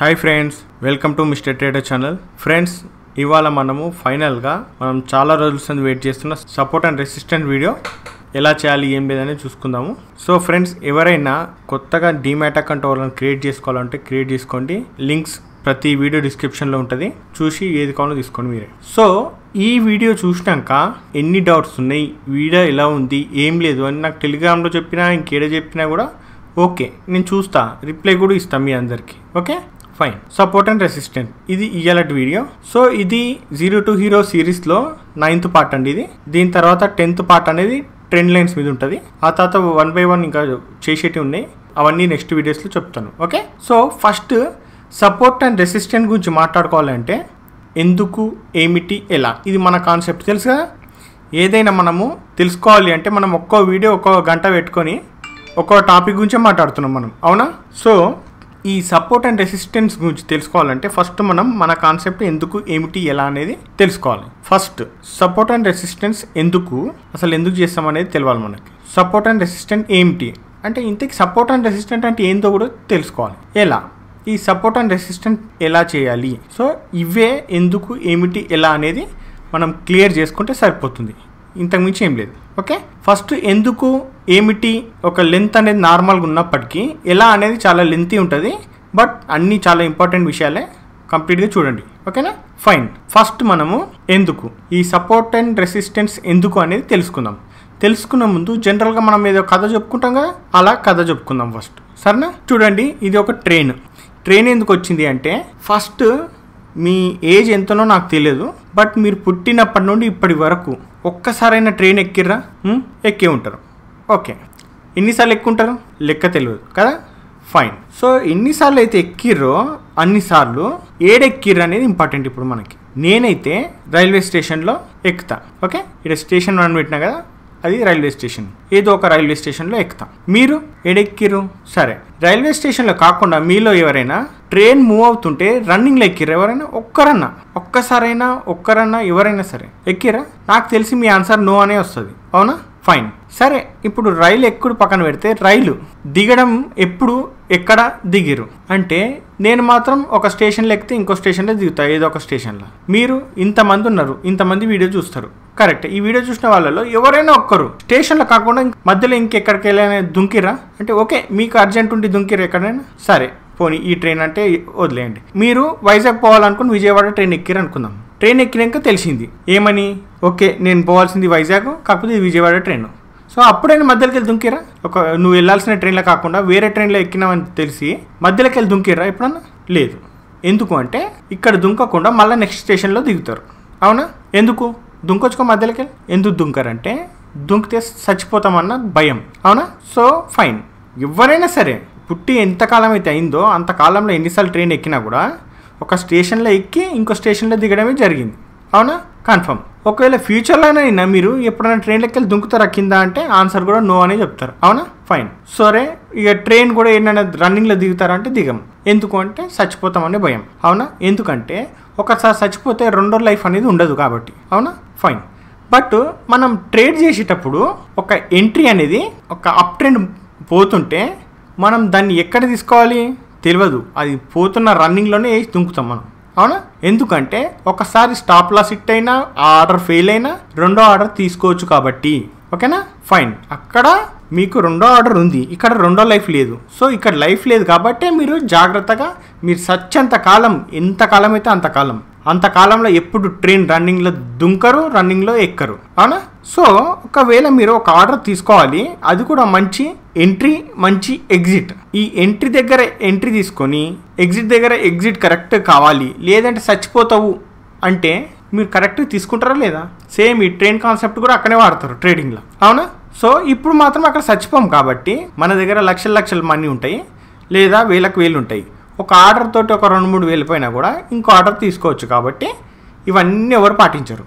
hi friends welcome to mister trader channel friends ఇవాళ మనము ఫైనల్గా మనం చాలా రోజుల నుంచి వెయిట్ చేస్తున్న సపోర్ట్ అండ్ రెసిస్టెంట్ వీడియో ఎలా చేయాలి ఏం లేదని చూసుకుందాము సో ఫ్రెండ్స్ ఎవరైనా కొత్తగా డీమ్యాట్ అకౌంట్ ఎవరైనా క్రియేట్ చేసుకోవాలంటే క్రియేట్ చేసుకోండి లింక్స్ ప్రతి వీడియో డిస్క్రిప్షన్లో ఉంటుంది చూసి ఏది కావాలో తీసుకోండి మీరే సో ఈ వీడియో చూసినాక ఎన్ని డౌట్స్ ఉన్నాయి వీడియో ఎలా ఉంది ఏం లేదు అని నాకు టెలిగ్రామ్లో చెప్పినా ఇంకేడ చెప్పినా కూడా ఓకే నేను చూస్తా రిప్లై కూడా ఇస్తాను మీ అందరికీ okay fine support and resistant ఇది ఇయ్యాలటి వీడియో సో ఇది జీరో టు హీరో సిరీస్లో నైన్త్ పార్ట్ అండి ఇది దీని తర్వాత టెన్త్ పార్ట్ అనేది ట్రెండ్ లైన్స్ మీద ఉంటుంది ఆ తర్వాత వన్ బై వన్ ఇంకా చేసేటివి ఉన్నాయి అవన్నీ నెక్స్ట్ వీడియోస్లో చెప్తాను okay so first support and resistant గురించి మాట్లాడుకోవాలంటే ఎందుకు ఏమిటి ఎలా ఇది మన కాన్సెప్ట్ తెలుసు కదా ఏదైనా మనము తెలుసుకోవాలి అంటే మనం ఒక్కో వీడియో ఒక్కో గంట పెట్టుకొని ఒక్కో టాపిక్ గురించే మాట్లాడుతున్నాం మనం అవునా సో ఈ సపోర్ట్ అండ్ రెసిస్టెన్స్ గురించి తెలుసుకోవాలంటే ఫస్ట్ మనం మన కాన్సెప్ట్ ఎందుకు ఏమిటి ఎలా అనేది తెలుసుకోవాలి ఫస్ట్ సపోర్ట్ అండ్ రెసిస్టెన్స్ ఎందుకు అసలు ఎందుకు చేస్తాం అనేది తెలియాలి మనకి సపోర్ట్ అండ్ రెసిస్టెంట్ ఏమిటి అంటే ఇంతకి సపోర్ట్ అండ్ రెసిస్టెంట్ అంటే ఏందో కూడా తెలుసుకోవాలి ఎలా ఈ సపోర్ట్ అండ్ రెసిస్టెంట్ ఎలా చేయాలి సో ఇవే ఎందుకు ఏమిటి ఎలా అనేది మనం క్లియర్ చేసుకుంటే సరిపోతుంది ఇంతకుమించి ఏం లేదు ఓకే ఫస్ట్ ఎందుకు ఏమిటి ఒక లెంత్ అనేది నార్మల్గా ఉన్నప్పటికీ ఎలా అనేది చాలా లెంతీ ఉంటుంది బట్ అన్నీ చాలా ఇంపార్టెంట్ విషయాలే కంప్లీట్గా చూడండి ఓకేనా ఫైన్ ఫస్ట్ మనము ఎందుకు ఈ సపోర్ట్ అండ్ రెసిస్టెన్స్ ఎందుకు అనేది తెలుసుకుందాం తెలుసుకున్న ముందు జనరల్గా మనం ఏదో కథ చెప్పుకుంటాం కదా అలా కథ చెప్పుకుందాం ఫస్ట్ సరేనా చూడండి ఇది ఒక ట్రైన్ ట్రైన్ ఎందుకు వచ్చింది అంటే ఫస్ట్ మీ ఏజ్ ఎంతనో నాకు తెలియదు బట్ మీరు పుట్టినప్పటి నుండి ఇప్పటి వరకు ఒక్కసారైనా ట్రైన్ ఎక్కిర్రా ఎక్కి ఉంటారు ఓకే ఎన్నిసార్లు ఎక్కుంటారు లెక్క తెలియదు కదా ఫైన్ సో ఎన్నిసార్లు అయితే ఎక్కిర్రో అన్నిసార్లు ఏడెక్కిర్రు అనేది ఇంపార్టెంట్ ఇప్పుడు మనకి నేనైతే రైల్వే స్టేషన్లో ఎక్కుతా ఓకే ఇక్కడ స్టేషన్ వన్ పెట్టినా కదా అది రైల్వే స్టేషన్ ఏదో ఒక రైల్వే స్టేషన్లో ఎక్కుతాం మీరు ఎడెక్కిరు సరే రైల్వే స్టేషన్లో కాకుండా మీలో ఎవరైనా ట్రైన్ మూవ్ అవుతుంటే రన్నింగ్లో ఎక్కిరా ఎవరైనా ఒక్కరన్నా ఒక్కసారైనా ఒక్కరన్నా ఎవరైనా సరే ఎక్కిరా నాకు తెలిసి మీ ఆన్సర్ నో అనే వస్తుంది అవునా ఫైన్ సరే ఇప్పుడు రైలు ఎక్కుడు పక్కన పెడితే రైలు దిగడం ఎప్పుడు ఎక్కడ దిగిరు అంటే నేను మాత్రం ఒక స్టేషన్లో ఎక్కితే ఇంకో స్టేషన్లో దిగుతా ఏదో ఒక స్టేషన్లో మీరు ఇంతమంది ఉన్నారు ఇంతమంది వీడియో చూస్తారు కరెక్ట్ ఈ వీడియో చూసిన వాళ్ళలో ఎవరైనా ఒక్కరు స్టేషన్లో కాకుండా మధ్యలో ఇంకెక్కడికి వెళ్ళైనా దుంకిరా అంటే ఓకే మీకు అర్జెంట్ ఉండి దుంకిరా ఎక్కడైనా సరే పోనీ ఈ ట్రైన్ అంటే వదిలేయండి మీరు వైజాగ్ పోవాలనుకుని విజయవాడ ట్రైన్ ఎక్కిరు అనుకుందాం ట్రైన్ ఎక్కినాక తెలిసింది ఏమని ఓకే నేను పోవాల్సింది వైజాగ్ కాకపోతే విజయవాడ ట్రైన్ సో అప్పుడైనా మధ్యలోకి వెళ్ళి దుంకిరా ఒక నువ్వు వెళ్ళాల్సిన ట్రైన్లో కాకుండా వేరే ట్రైన్లో ఎక్కినావని తెలిసి మధ్యలోకి వెళ్ళి దుంకిరా ఎప్పుడన్నా లేదు ఎందుకు అంటే ఇక్కడ దుంకకుండా మళ్ళీ నెక్స్ట్ స్టేషన్లో దిగుతారు అవునా ఎందుకు దుంకొచ్చుకో మధ్యలోకి వెళ్ళి ఎందుకు దుంకరంటే దుంకితే చచ్చిపోతామన్న భయం అవునా సో ఫైన్ ఎవరైనా సరే పుట్టి ఎంతకాలం అయితే అయిందో అంతకాలంలో ఎన్నిసార్లు ట్రైన్ ఎక్కినా కూడా ఒక స్టేషన్లో ఎక్కి ఇంకో స్టేషన్లో దిగడమే జరిగింది అవునా కన్ఫర్మ్ ఒకవేళ అయినా మీరు ఎప్పుడైనా ట్రైన్ లెక్కలు దుంకుతారా కింద అంటే ఆన్సర్ కూడా నో అనే చెప్తారు అవునా ఫైన్ సరే ఇక ట్రైన్ కూడా ఏంటంటే రన్నింగ్లో దిగుతారంటే దిగం ఎందుకు అంటే చచ్చిపోతామనే భయం అవునా ఎందుకంటే ఒకసారి చచ్చిపోతే రెండో లైఫ్ అనేది ఉండదు కాబట్టి అవునా ఫైన్ బట్ మనం ట్రేడ్ చేసేటప్పుడు ఒక ఎంట్రీ అనేది ఒక అప్ ట్రెండ్ పోతుంటే మనం దాన్ని ఎక్కడ తీసుకోవాలి తెలియదు అది పోతున్న రన్నింగ్లోనే వేసి దుంకుతాం మనం అవునా ఎందుకంటే ఒకసారి స్టాప్ లాస్ హిట్ అయినా ఆ ఆర్డర్ ఫెయిల్ అయినా రెండో ఆర్డర్ తీసుకోవచ్చు కాబట్టి ఓకేనా ఫైన్ అక్కడ మీకు రెండో ఆర్డర్ ఉంది ఇక్కడ రెండో లైఫ్ లేదు సో ఇక్కడ లైఫ్ లేదు కాబట్టి మీరు జాగ్రత్తగా మీరు సచ్చంత కాలం ఎంత కాలం అయితే అంతకాలం అంతకాలంలో ఎప్పుడు ట్రైన్ రన్నింగ్లో దుంకరు రన్నింగ్లో ఎక్కరు అవునా సో ఒకవేళ మీరు ఒక ఆర్డర్ తీసుకోవాలి అది కూడా మంచి ఎంట్రీ మంచి ఎగ్జిట్ ఈ ఎంట్రీ దగ్గర ఎంట్రీ తీసుకొని ఎగ్జిట్ దగ్గర ఎగ్జిట్ కరెక్ట్ కావాలి లేదంటే చచ్చిపోతావు అంటే మీరు కరెక్ట్గా తీసుకుంటారా లేదా సేమ్ ఈ ట్రైన్ కాన్సెప్ట్ కూడా అక్కడే వాడతారు ట్రేడింగ్లో అవునా సో ఇప్పుడు మాత్రం అక్కడ చచ్చిపోం కాబట్టి మన దగ్గర లక్షల లక్షల మనీ ఉంటాయి లేదా వేలకు వేలు ఉంటాయి ఒక ఆర్డర్ తోటి ఒక రెండు మూడు వెళ్ళిపోయినా కూడా ఇంకో ఆర్డర్ తీసుకోవచ్చు కాబట్టి ఇవన్నీ ఎవరు పాటించరు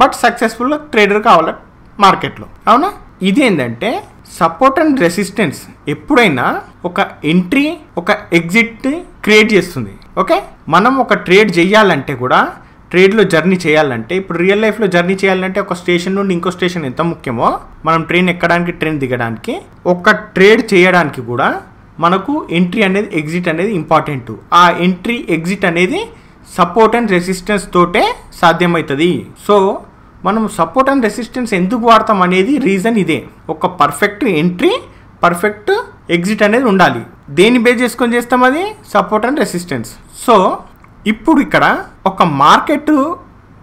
బట్ సక్సెస్ఫుల్ ట్రేడర్ కావాలి మార్కెట్లో అవునా ఇదేంటంటే సపోర్ట్ అండ్ రెసిస్టెన్స్ ఎప్పుడైనా ఒక ఎంట్రీ ఒక ఎగ్జిట్ క్రియేట్ చేస్తుంది ఓకే మనం ఒక ట్రేడ్ చేయాలంటే కూడా ట్రేడ్లో జర్నీ చేయాలంటే ఇప్పుడు రియల్ లైఫ్లో జర్నీ చేయాలంటే ఒక స్టేషన్ నుండి ఇంకో స్టేషన్ ఎంత ముఖ్యమో మనం ట్రైన్ ఎక్కడానికి ట్రైన్ దిగడానికి ఒక ట్రేడ్ చేయడానికి కూడా మనకు ఎంట్రీ అనేది ఎగ్జిట్ అనేది ఇంపార్టెంట్ ఆ ఎంట్రీ ఎగ్జిట్ అనేది సపోర్ట్ అండ్ రెసిస్టెన్స్ తోటే సాధ్యమవుతుంది సో మనం సపోర్ట్ అండ్ రెసిస్టెన్స్ ఎందుకు వాడతాం అనేది రీజన్ ఇదే ఒక పర్ఫెక్ట్ ఎంట్రీ పర్ఫెక్ట్ ఎగ్జిట్ అనేది ఉండాలి దేన్ని బేస్ చేసుకొని చేస్తాం అది సపోర్ట్ అండ్ రెసిస్టెన్స్ సో ఇప్పుడు ఇక్కడ ఒక మార్కెట్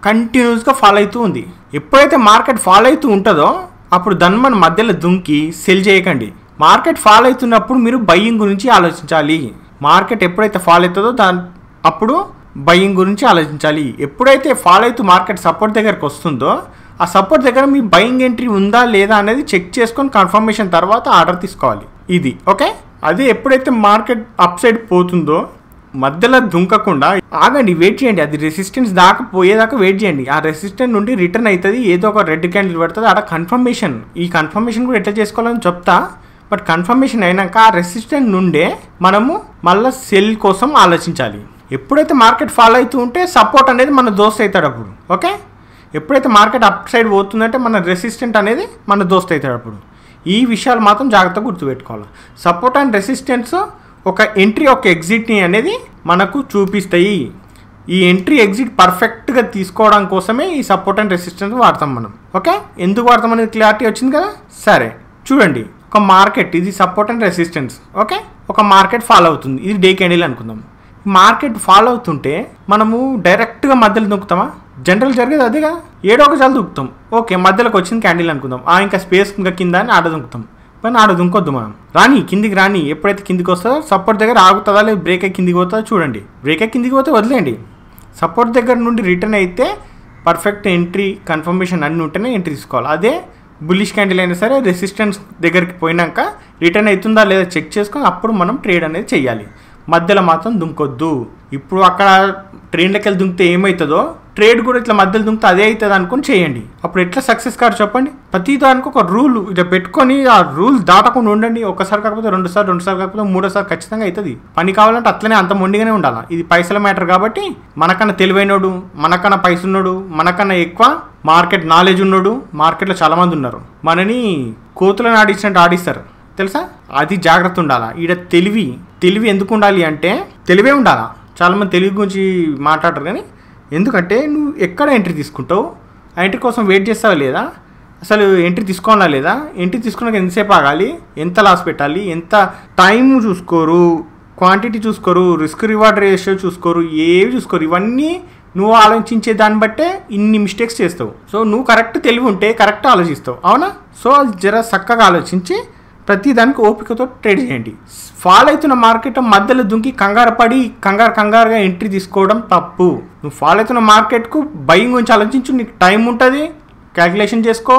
కంటిన్యూస్గా ఫాలో అవుతూ ఉంది ఎప్పుడైతే మార్కెట్ ఫాలో అవుతూ ఉంటుందో అప్పుడు దాన్ని మన మధ్యలో దుంకి సెల్ చేయకండి మార్కెట్ ఫాల్ అవుతున్నప్పుడు మీరు బయ్యింగ్ గురించి ఆలోచించాలి మార్కెట్ ఎప్పుడైతే ఫాల్ అవుతుందో దాని అప్పుడు బయ్యింగ్ గురించి ఆలోచించాలి ఎప్పుడైతే ఫాల్ అవుతూ మార్కెట్ సపోర్ట్ దగ్గరకు వస్తుందో ఆ సపోర్ట్ దగ్గర మీ బయింగ్ ఎంట్రీ ఉందా లేదా అనేది చెక్ చేసుకొని కన్ఫర్మేషన్ తర్వాత ఆర్డర్ తీసుకోవాలి ఇది ఓకే అది ఎప్పుడైతే మార్కెట్ అప్ సైడ్ పోతుందో మధ్యలో దుంకకుండా ఆగండి వెయిట్ చేయండి అది రెసిస్టెన్స్ దాకా పోయేదాకా వెయిట్ చేయండి ఆ రెసిస్టెన్స్ నుండి రిటర్న్ అవుతుంది ఏదో ఒక రెడ్ క్యాండిల్ పెడుతుంది అక్కడ కన్ఫర్మేషన్ ఈ కన్ఫర్మేషన్ కూడా ఎట్లా చేసుకోవాలని చెప్తా బట్ కన్ఫర్మేషన్ అయినాక ఆ రెసిస్టెంట్ నుండే మనము మళ్ళీ సెల్ కోసం ఆలోచించాలి ఎప్పుడైతే మార్కెట్ ఫాలో అవుతూ ఉంటే సపోర్ట్ అనేది మన దోస్త్ అవుతాడు అప్పుడు ఓకే ఎప్పుడైతే మార్కెట్ అప్ సైడ్ పోతుందంటే మన రెసిస్టెంట్ అనేది మన దోస్త్ అవుతాడు అప్పుడు ఈ విషయాలు మాత్రం జాగ్రత్తగా గుర్తుపెట్టుకోవాలి సపోర్ట్ అండ్ రెసిస్టెన్స్ ఒక ఎంట్రీ ఒక ఎగ్జిట్ని అనేది మనకు చూపిస్తాయి ఈ ఎంట్రీ ఎగ్జిట్ పర్ఫెక్ట్గా తీసుకోవడం కోసమే ఈ సపోర్ట్ అండ్ రెసిస్టెన్స్ వాడతాం మనం ఓకే ఎందుకు వాడతాం అనేది క్లారిటీ వచ్చింది కదా సరే చూడండి ఒక మార్కెట్ ఇది సపోర్ట్ అండ్ రెసిస్టెన్స్ ఓకే ఒక మార్కెట్ ఫాలో అవుతుంది ఇది డే క్యాండిల్ అనుకుందాం మార్కెట్ ఫాలో అవుతుంటే మనము డైరెక్ట్గా మధ్యలో దొక్కుతామా జనరల్ జరిగేది అదే ఏడో ఒక చాలా దొక్కుతాం ఓకే మధ్యలోకి వచ్చింది క్యాండిల్ అనుకుందాం ఆ ఇంకా స్పేస్ ఇంకా కింద అని ఆడ దుంకుతాం కానీ ఆడ దుంకొద్దు మనం రాని కిందికి రాని ఎప్పుడైతే కిందికి వస్తుందో సపోర్ట్ దగ్గర ఆగుతుందా లేదు బ్రేక్ కిందికి పోతుందో చూడండి బ్రేక్ కిందికి పోతే వదిలేండి సపోర్ట్ దగ్గర నుండి రిటర్న్ అయితే పర్ఫెక్ట్ ఎంట్రీ కన్ఫర్మేషన్ అన్నీ ఉంటేనే ఎంట్రీ తీసుకోవాలి అదే బుల్లిష్ క్యాండిల్ అయినా సరే రెసిస్టెన్స్ దగ్గరికి పోయినాక రిటర్న్ అవుతుందా లేదా చెక్ చేసుకొని అప్పుడు మనం ట్రేడ్ అనేది చేయాలి మధ్యలో మాత్రం దుంకొద్దు ఇప్పుడు అక్కడ ట్రైన్లోకి వెళ్ళి దుంకితే ఏమవుతుందో ట్రేడ్ కూడా ఇట్లా మధ్యలో దుంగితే అదే అవుతుంది అనుకుని చేయండి అప్పుడు ఎట్లా సక్సెస్ కాదు చెప్పండి ప్రతి దానికి ఒక రూల్ ఇట్లా పెట్టుకొని ఆ రూల్ దాటకుండా ఉండండి ఒకసారి కాకపోతే రెండుసార్లు రెండుసార్లు కాకపోతే మూడోసారి ఖచ్చితంగా అవుతుంది పని కావాలంటే అట్లనే అంత మొండిగానే ఉండాలి ఇది పైసల మ్యాటర్ కాబట్టి మనకన్నా తెలివైనడు మనకన్నా ఉన్నాడు మనకన్నా ఎక్కువ మార్కెట్ నాలెడ్జ్ ఉన్నాడు మార్కెట్లో చాలామంది ఉన్నారు మనని కోతులను ఆడించినట్టు ఆడిస్తారు తెలుసా అది జాగ్రత్త ఉండాలా ఈడ తెలివి తెలివి ఎందుకు ఉండాలి అంటే తెలివే ఉండాలా చాలామంది తెలివి గురించి మాట్లాడరు కానీ ఎందుకంటే నువ్వు ఎక్కడ ఎంట్రీ తీసుకుంటావు ఆ ఎంట్రీ కోసం వెయిట్ చేస్తావా లేదా అసలు ఎంట్రీ తీసుకోవాలా లేదా ఎంట్రీ తీసుకున్నాక ఎంతసేపు ఆగాలి ఎంత లాస్ పెట్టాలి ఎంత టైం చూసుకోరు క్వాంటిటీ చూసుకోరు రిస్క్ రివార్డ్ రేషియో చూసుకోరు ఏవి చూసుకోరు ఇవన్నీ నువ్వు ఆలోచించే దాన్ని బట్టే ఇన్ని మిస్టేక్స్ చేస్తావు సో నువ్వు కరెక్ట్ తెలివి ఉంటే కరెక్ట్ ఆలోచిస్తావు అవునా సో జర చక్కగా ఆలోచించి ప్రతి దానికి ఓపికతో ట్రేడ్ చేయండి ఫాల్ అవుతున్న మార్కెట్ మధ్యలో దుంకి కంగారు పడి కంగారు కంగారుగా ఎంట్రీ తీసుకోవడం తప్పు నువ్వు ఫాల్ అవుతున్న మార్కెట్కు భయం గురించి ఆలోచించు నీకు టైం ఉంటుంది క్యాలిక్యులేషన్ చేసుకో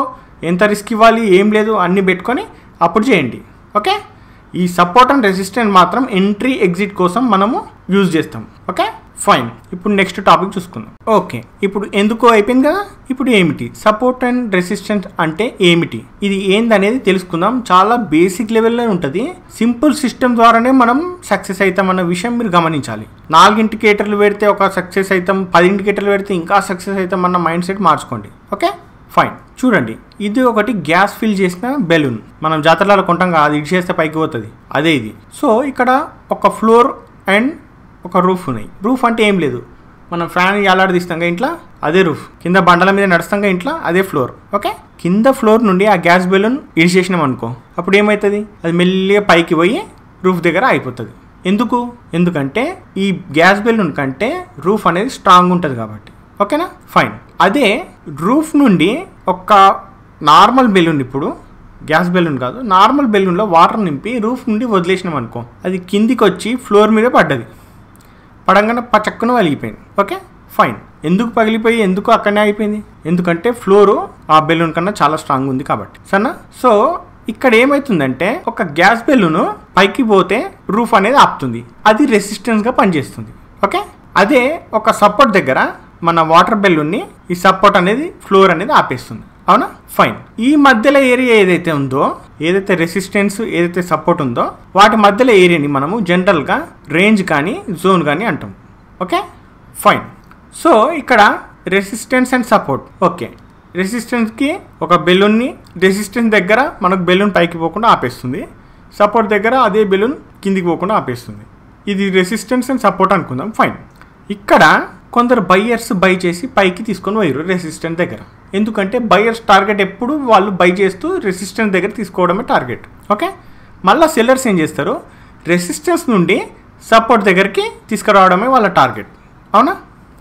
ఎంత రిస్క్ ఇవ్వాలి ఏం లేదు అన్నీ పెట్టుకొని అప్పుడు చేయండి ఓకే ఈ సపోర్ట్ అండ్ రెసిస్టెంట్ మాత్రం ఎంట్రీ ఎగ్జిట్ కోసం మనము యూజ్ చేస్తాం ఓకే ఫైన్ ఇప్పుడు నెక్స్ట్ టాపిక్ చూసుకుందాం ఓకే ఇప్పుడు ఎందుకో అయిపోయింది కదా ఇప్పుడు ఏమిటి సపోర్ట్ అండ్ రెసిస్టెన్స్ అంటే ఏమిటి ఇది ఏందనేది తెలుసుకుందాం చాలా బేసిక్ లెవెల్లో ఉంటుంది సింపుల్ సిస్టమ్ ద్వారానే మనం సక్సెస్ అవుతాం అన్న విషయం మీరు గమనించాలి నాలుగు ఇండికేటర్లు పెడితే ఒక సక్సెస్ అవుతాం పది ఇండికేటర్లు పెడితే ఇంకా సక్సెస్ అవుతాం అన్న మైండ్ సెట్ మార్చుకోండి ఓకే ఫైన్ చూడండి ఇది ఒకటి గ్యాస్ ఫిల్ చేసిన బెలూన్ మనం జాతరలో కొంటాం అది ఇటు చేస్తే పైకి పోతుంది అదే ఇది సో ఇక్కడ ఒక ఫ్లోర్ అండ్ ఒక రూఫ్ ఉన్నాయి రూఫ్ అంటే ఏం లేదు మనం ఫ్యాన్ ఎలాడదీస్తాం ఇంట్లో అదే రూఫ్ కింద బండల మీద నడుస్తాం ఇంట్లో అదే ఫ్లోర్ ఓకే కింద ఫ్లోర్ నుండి ఆ గ్యాస్ బెలూన్ చేసినాం అనుకో అప్పుడు ఏమవుతుంది అది మెల్లిగా పైకి పోయి రూఫ్ దగ్గర అయిపోతుంది ఎందుకు ఎందుకంటే ఈ గ్యాస్ బెలూన్ కంటే రూఫ్ అనేది స్ట్రాంగ్ ఉంటుంది కాబట్టి ఓకేనా ఫైన్ అదే రూఫ్ నుండి ఒక నార్మల్ బెలూన్ ఇప్పుడు గ్యాస్ బెలూన్ కాదు నార్మల్ బెలూన్లో వాటర్ నింపి రూఫ్ నుండి వదిలేసినాం అనుకో అది కిందికి వచ్చి ఫ్లోర్ మీద పడ్డది పడంగా పచక్కన వెలిగిపోయింది ఓకే ఫైన్ ఎందుకు పగిలిపోయి ఎందుకు అక్కడనే అయిపోయింది ఎందుకంటే ఫ్లోరు ఆ బెలూన్ కన్నా చాలా స్ట్రాంగ్ ఉంది కాబట్టి సరేనా సో ఇక్కడ ఏమవుతుందంటే ఒక గ్యాస్ బెలూను పైకి పోతే రూఫ్ అనేది ఆపుతుంది అది రెసిస్టెన్స్గా పనిచేస్తుంది ఓకే అదే ఒక సపోర్ట్ దగ్గర మన వాటర్ బెలూన్ని ఈ సపోర్ట్ అనేది ఫ్లోర్ అనేది ఆపేస్తుంది అవునా ఫైన్ ఈ మధ్యలో ఏరియా ఏదైతే ఉందో ఏదైతే రెసిస్టెన్స్ ఏదైతే సపోర్ట్ ఉందో వాటి మధ్యలో ఏరియాని మనము జనరల్గా రేంజ్ కానీ జోన్ కానీ అంటాం ఓకే ఫైన్ సో ఇక్కడ రెసిస్టెన్స్ అండ్ సపోర్ట్ ఓకే రెసిస్టెన్స్కి ఒక బెలూన్ని రెసిస్టెన్స్ దగ్గర మనకు బెలూన్ పైకి పోకుండా ఆపేస్తుంది సపోర్ట్ దగ్గర అదే బెలూన్ కిందికి పోకుండా ఆపేస్తుంది ఇది రెసిస్టెన్స్ అండ్ సపోర్ట్ అనుకుందాం ఫైన్ ఇక్కడ కొందరు బయ్యర్స్ బై చేసి పైకి తీసుకొని పోయారు రెసిస్టెంట్ దగ్గర ఎందుకంటే బయ్యర్స్ టార్గెట్ ఎప్పుడు వాళ్ళు బై చేస్తూ రెసిస్టెన్స్ దగ్గర తీసుకోవడమే టార్గెట్ ఓకే మళ్ళీ సెల్లర్స్ ఏం చేస్తారు రెసిస్టెన్స్ నుండి సపోర్ట్ దగ్గరికి తీసుకురావడమే వాళ్ళ టార్గెట్ అవునా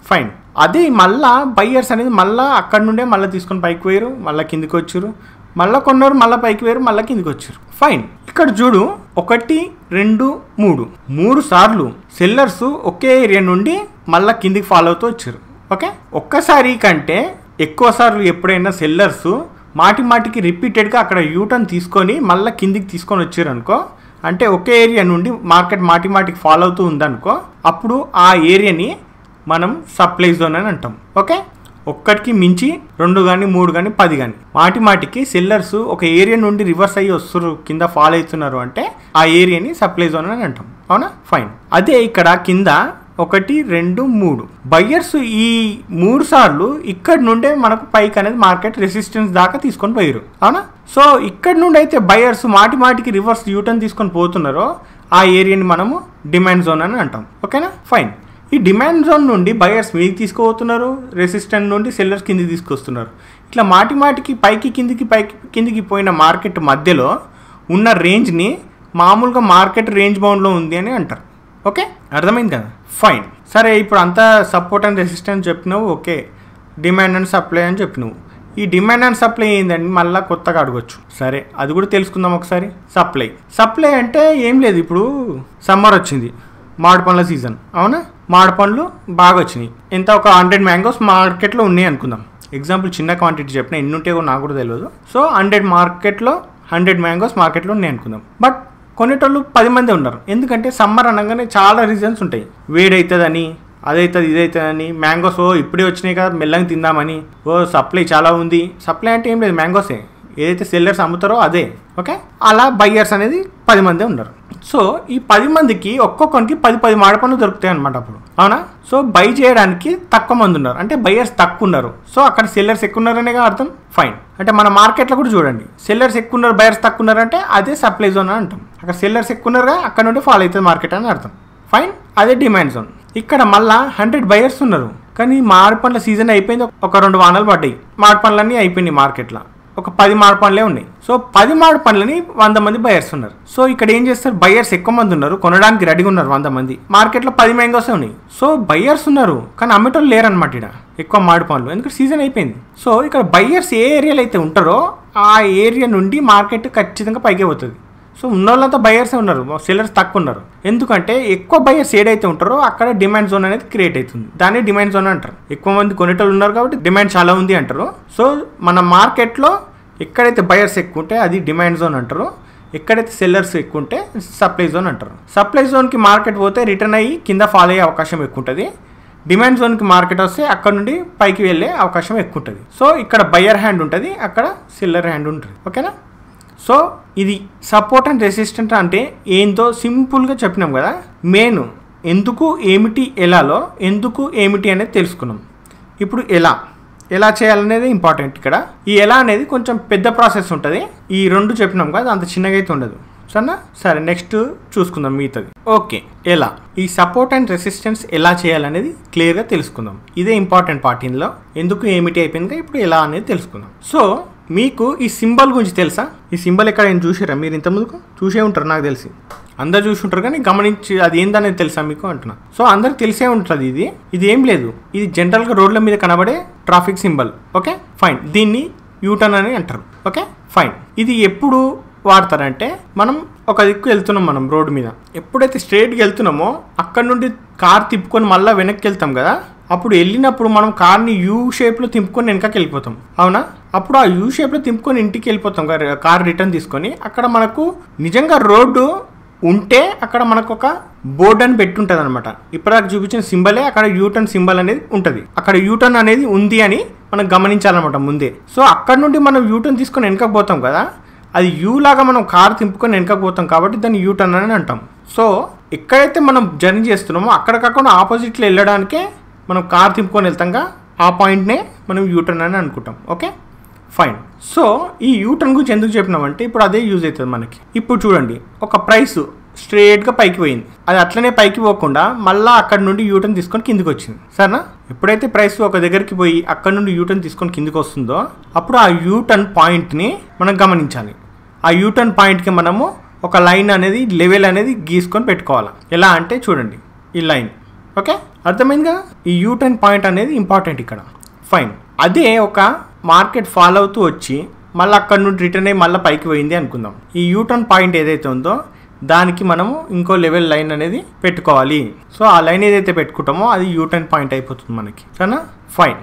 ఫైన్ అది మళ్ళా బయ్యర్స్ అనేది మళ్ళీ అక్కడ నుండే మళ్ళీ తీసుకొని పైకి పోయారు మళ్ళీ కిందికి వచ్చారు మళ్ళీ కొన్నారు మళ్ళీ పైకి వేరు మళ్ళీ కిందికి వచ్చారు ఫైన్ ఇక్కడ చూడు ఒకటి రెండు మూడు మూడు సార్లు సెల్లర్స్ ఒకే ఏరియా నుండి మళ్ళీ కిందికి ఫాలో అవుతూ వచ్చారు ఓకే ఒక్కసారి కంటే ఎక్కువసార్లు ఎప్పుడైనా సెల్లర్స్ మాటి మాటికి రిపీటెడ్గా అక్కడ యూటర్న్ తీసుకొని మళ్ళీ కిందికి తీసుకొని వచ్చారు అనుకో అంటే ఒకే ఏరియా నుండి మార్కెట్ మాటి మాటికి ఫాలో అవుతూ ఉందనుకో అప్పుడు ఆ ఏరియాని మనం సప్లై జోన్ అని అంటాం ఓకే ఒక్కటికి మించి రెండు కానీ మూడు కానీ పది కానీ మాటి మాటికి సెల్లర్స్ ఒక ఏరియా నుండి రివర్స్ అయ్యి వస్తున్నారు కింద ఫాలో అవుతున్నారు అంటే ఆ ఏరియాని సప్లై జోన్ అని అంటాం అవునా ఫైన్ అదే ఇక్కడ కింద ఒకటి రెండు మూడు బయ్యర్స్ ఈ మూడు సార్లు ఇక్కడ నుండే మనకు పైకి అనేది మార్కెట్ రెసిస్టెన్స్ దాకా తీసుకొని పోయారు అవునా సో ఇక్కడ నుండి అయితే బయ్యర్స్ మాటి మాటికి రివర్స్ యూటర్న్ తీసుకొని పోతున్నారో ఆ ఏరియాని మనము డిమాండ్ జోన్ అని అంటాం ఓకేనా ఫైన్ ఈ డిమాండ్ జోన్ నుండి బయర్స్ మీకు తీసుకుపోతున్నారు రెసిస్టెంట్ నుండి సెల్లర్స్ కిందికి తీసుకొస్తున్నారు ఇట్లా మాటి మాటికి పైకి కిందికి పైకి కిందికి పోయిన మార్కెట్ మధ్యలో ఉన్న రేంజ్ని మామూలుగా మార్కెట్ రేంజ్ బౌండ్లో ఉంది అని అంటారు ఓకే అర్థమైంది కదా ఫైన్ సరే ఇప్పుడు అంతా సపోర్ట్ అండ్ రెసిస్టెన్స్ చెప్పినావు ఓకే డిమాండ్ అండ్ సప్లై అని చెప్పినావు ఈ డిమాండ్ అండ్ సప్లై ఏందండి మళ్ళీ కొత్తగా అడగొచ్చు సరే అది కూడా తెలుసుకుందాం ఒకసారి సప్లై సప్లై అంటే ఏం లేదు ఇప్పుడు సమ్మర్ వచ్చింది మామిడి పండ్ల సీజన్ అవునా మామిడి పండ్లు బాగా వచ్చినాయి ఎంత ఒక హండ్రెడ్ మ్యాంగోస్ మార్కెట్లో ఉన్నాయి అనుకుందాం ఎగ్జాంపుల్ చిన్న క్వాంటిటీ చెప్పిన ఎన్ని ఉంటాయో నాకు కూడా తెలియదు సో హండ్రెడ్ మార్కెట్లో హండ్రెడ్ మ్యాంగోస్ మార్కెట్లో ఉన్నాయి అనుకుందాం బట్ కొనేటోళ్ళు పది మంది ఉన్నారు ఎందుకంటే సమ్మర్ అనగానే చాలా రీజన్స్ ఉంటాయి వేడవుతుందని అదైతుంది ఇదైతుందని మ్యాంగోస్ ఓ ఇప్పుడే వచ్చినాయి కదా మెల్లంగా తిందామని ఓ సప్లై చాలా ఉంది సప్లై అంటే ఏం లేదు మ్యాంగోసే ఏదైతే సెల్లర్స్ అమ్ముతారో అదే ఓకే అలా బయ్యర్స్ అనేది పది మంది ఉన్నారు సో ఈ పది మందికి ఒక్కొక్కరికి పది పది మాడపనులు దొరుకుతాయి అనమాట అప్పుడు అవునా సో బై చేయడానికి తక్కువ మంది ఉన్నారు అంటే బయర్స్ తక్కువ ఉన్నారు సో అక్కడ సెల్లర్స్ ఎక్కువ ఉన్నారనే అర్థం ఫైన్ అంటే మన మార్కెట్లో కూడా చూడండి సెల్లర్స్ ఎక్కువ ఉన్నారు బయర్స్ తక్కువ ఉన్నారంటే అదే సప్లై జోన్ అని అంటాం అక్కడ సెల్లర్స్ ఎక్కువ ఉన్నారుగా అక్కడ నుండి ఫాలో అవుతుంది మార్కెట్ అని అర్థం ఫైన్ అదే డిమాండ్ జోన్ ఇక్కడ మళ్ళా హండ్రెడ్ బయర్స్ ఉన్నారు కానీ మామిడి పండ్ల సీజన్ అయిపోయింది ఒక రెండు వానలు పడ్డాయి మామిడి పండ్లన్నీ అయిపోయినాయి మార్కెట్లో ఒక పది మాడు పండ్లే ఉన్నాయి సో పది మాడు పండ్లని వంద మంది బయర్స్ ఉన్నారు సో ఇక్కడ ఏం చేస్తారు బయర్స్ ఎక్కువ మంది ఉన్నారు కొనడానికి రెడీగా ఉన్నారు వంద మంది మార్కెట్లో పది మ్యాంగోస్ ఉన్నాయి సో బయర్స్ ఉన్నారు కానీ అమ్మేటోళ్ళు లేరనమాట ఇక్కడ ఎక్కువ మాడు పండ్లు ఎందుకంటే సీజన్ అయిపోయింది సో ఇక్కడ బయర్స్ ఏ ఏరియాలో అయితే ఉంటారో ఆ ఏరియా నుండి మార్కెట్ ఖచ్చితంగా పైకి పోతుంది సో ఉన్న వాళ్ళంతా బయర్సే ఉన్నారు సెల్లర్స్ తక్కువ ఉన్నారు ఎందుకంటే ఎక్కువ బయర్స్ ఏడైతే ఉంటారో అక్కడ డిమాండ్ జోన్ అనేది క్రియేట్ అవుతుంది దాన్ని డిమాండ్ జోన్ అంటారు ఎక్కువ మంది కొనేటోళ్ళు ఉన్నారు కాబట్టి డిమాండ్ చాలా ఉంది అంటారు సో మన మార్కెట్లో ఎక్కడైతే బయర్స్ ఎక్కువ ఉంటే అది డిమాండ్ జోన్ అంటారు ఎక్కడైతే సెల్లర్స్ ఎక్కువ ఉంటే సప్లై జోన్ అంటారు సప్లై జోన్కి మార్కెట్ పోతే రిటర్న్ అయ్యి కింద ఫాలో అయ్యే అవకాశం ఎక్కువ ఉంటుంది డిమాండ్ జోన్కి మార్కెట్ వస్తే అక్కడ నుండి పైకి వెళ్ళే అవకాశం ఎక్కువ ఉంటుంది సో ఇక్కడ బయర్ హ్యాండ్ ఉంటుంది అక్కడ సెల్లర్ హ్యాండ్ ఉంటుంది ఓకేనా సో ఇది సపోర్ట్ అండ్ రెసిస్టెంట్ అంటే ఏందో సింపుల్గా చెప్పినాం కదా మెయిన్ ఎందుకు ఏమిటి ఎలాలో ఎందుకు ఏమిటి అనేది తెలుసుకున్నాం ఇప్పుడు ఎలా ఎలా చేయాలనేది ఇంపార్టెంట్ ఇక్కడ ఈ ఎలా అనేది కొంచెం పెద్ద ప్రాసెస్ ఉంటుంది ఈ రెండు చెప్పినాం కదా అంత చిన్నగా అయితే ఉండదు సరేనా సరే నెక్స్ట్ చూసుకుందాం మిగతాది ఓకే ఎలా ఈ సపోర్ట్ అండ్ రెసిస్టెన్స్ ఎలా చేయాలనేది క్లియర్గా తెలుసుకుందాం ఇదే ఇంపార్టెంట్ పార్ట్ ఇందులో ఎందుకు ఏమిటి అయిపోయిందిగా ఇప్పుడు ఎలా అనేది తెలుసుకుందాం సో మీకు ఈ సింబల్ గురించి తెలుసా ఈ సింబల్ ఎక్కడ నేను చూసారా మీరు ఇంతకుముందుకు చూసే ఉంటారు నాకు తెలిసి అందరు చూసి ఉంటారు కానీ గమనించి అది ఏందనేది తెలుసా మీకు అంటున్నా సో అందరికి తెలిసే ఉంటుంది ఇది ఇది ఏం లేదు ఇది జనరల్గా రోడ్ల మీద కనబడే ట్రాఫిక్ సింబల్ ఓకే ఫైన్ దీన్ని యూటర్న్ అని అంటారు ఓకే ఫైన్ ఇది ఎప్పుడు వాడతారంటే మనం ఒక దిక్కు వెళ్తున్నాం మనం రోడ్డు మీద ఎప్పుడైతే స్ట్రైట్కి వెళ్తున్నామో అక్కడ నుండి కార్ తిప్పుకొని మళ్ళీ వెనక్కి వెళ్తాం కదా అప్పుడు వెళ్ళినప్పుడు మనం కార్ని యూ షేప్లో తింపుకొని వెనకకి వెళ్ళిపోతాం అవునా అప్పుడు ఆ యూ షేప్లో తింపుకొని ఇంటికి వెళ్ళిపోతాం కార్ రిటర్న్ తీసుకొని అక్కడ మనకు నిజంగా రోడ్డు ఉంటే అక్కడ మనకు ఒక బోర్డ్ అని పెట్టుంటుంది అనమాట ఇప్పటిదాకా చూపించిన సింబలే అక్కడ యూటర్న్ సింబల్ అనేది ఉంటుంది అక్కడ యూటర్న్ అనేది ఉంది అని మనం గమనించాలన్నమాట ముందే సో అక్కడ నుండి మనం యూటర్న్ తీసుకొని వెనకపోతాం కదా అది యూ లాగా మనం కార్ తింపుకొని వెనకపోతాం కాబట్టి దాన్ని యూటర్న్ అని అంటాం సో ఎక్కడైతే మనం జర్నీ చేస్తున్నామో అక్కడ కాకుండా ఆపోజిట్లో వెళ్ళడానికే మనం కార్ తింపుకొని వెళ్తాం ఆ పాయింట్నే మనం యూటర్న్ అని అనుకుంటాం ఓకే ఫైన్ సో ఈ యూటర్న్ గురించి ఎందుకు చెప్పినామంటే ఇప్పుడు అదే యూజ్ అవుతుంది మనకి ఇప్పుడు చూడండి ఒక ప్రైస్ స్ట్రేట్గా పైకి పోయింది అది అట్లనే పైకి పోకుండా మళ్ళీ అక్కడ నుండి యూటర్న్ తీసుకొని కిందికి వచ్చింది సరేనా ఎప్పుడైతే ప్రైస్ ఒక దగ్గరికి పోయి అక్కడ నుండి యూటర్న్ తీసుకొని కిందికి వస్తుందో అప్పుడు ఆ యూటర్న్ పాయింట్ని మనం గమనించాలి ఆ యూటర్న్ పాయింట్కి మనము ఒక లైన్ అనేది లెవెల్ అనేది గీసుకొని పెట్టుకోవాలి ఎలా అంటే చూడండి ఈ లైన్ ఓకే అర్థమైందిగా ఈ ఈ యూటర్న్ పాయింట్ అనేది ఇంపార్టెంట్ ఇక్కడ ఫైన్ అదే ఒక మార్కెట్ ఫాలో అవుతూ వచ్చి మళ్ళీ అక్కడ నుండి రిటర్న్ అయ్యి మళ్ళీ పైకి పోయింది అనుకుందాం ఈ యూటర్న్ పాయింట్ ఏదైతే ఉందో దానికి మనము ఇంకో లెవెల్ లైన్ అనేది పెట్టుకోవాలి సో ఆ లైన్ ఏదైతే పెట్టుకుంటామో అది యూటర్న్ పాయింట్ అయిపోతుంది మనకి సరేనా ఫైన్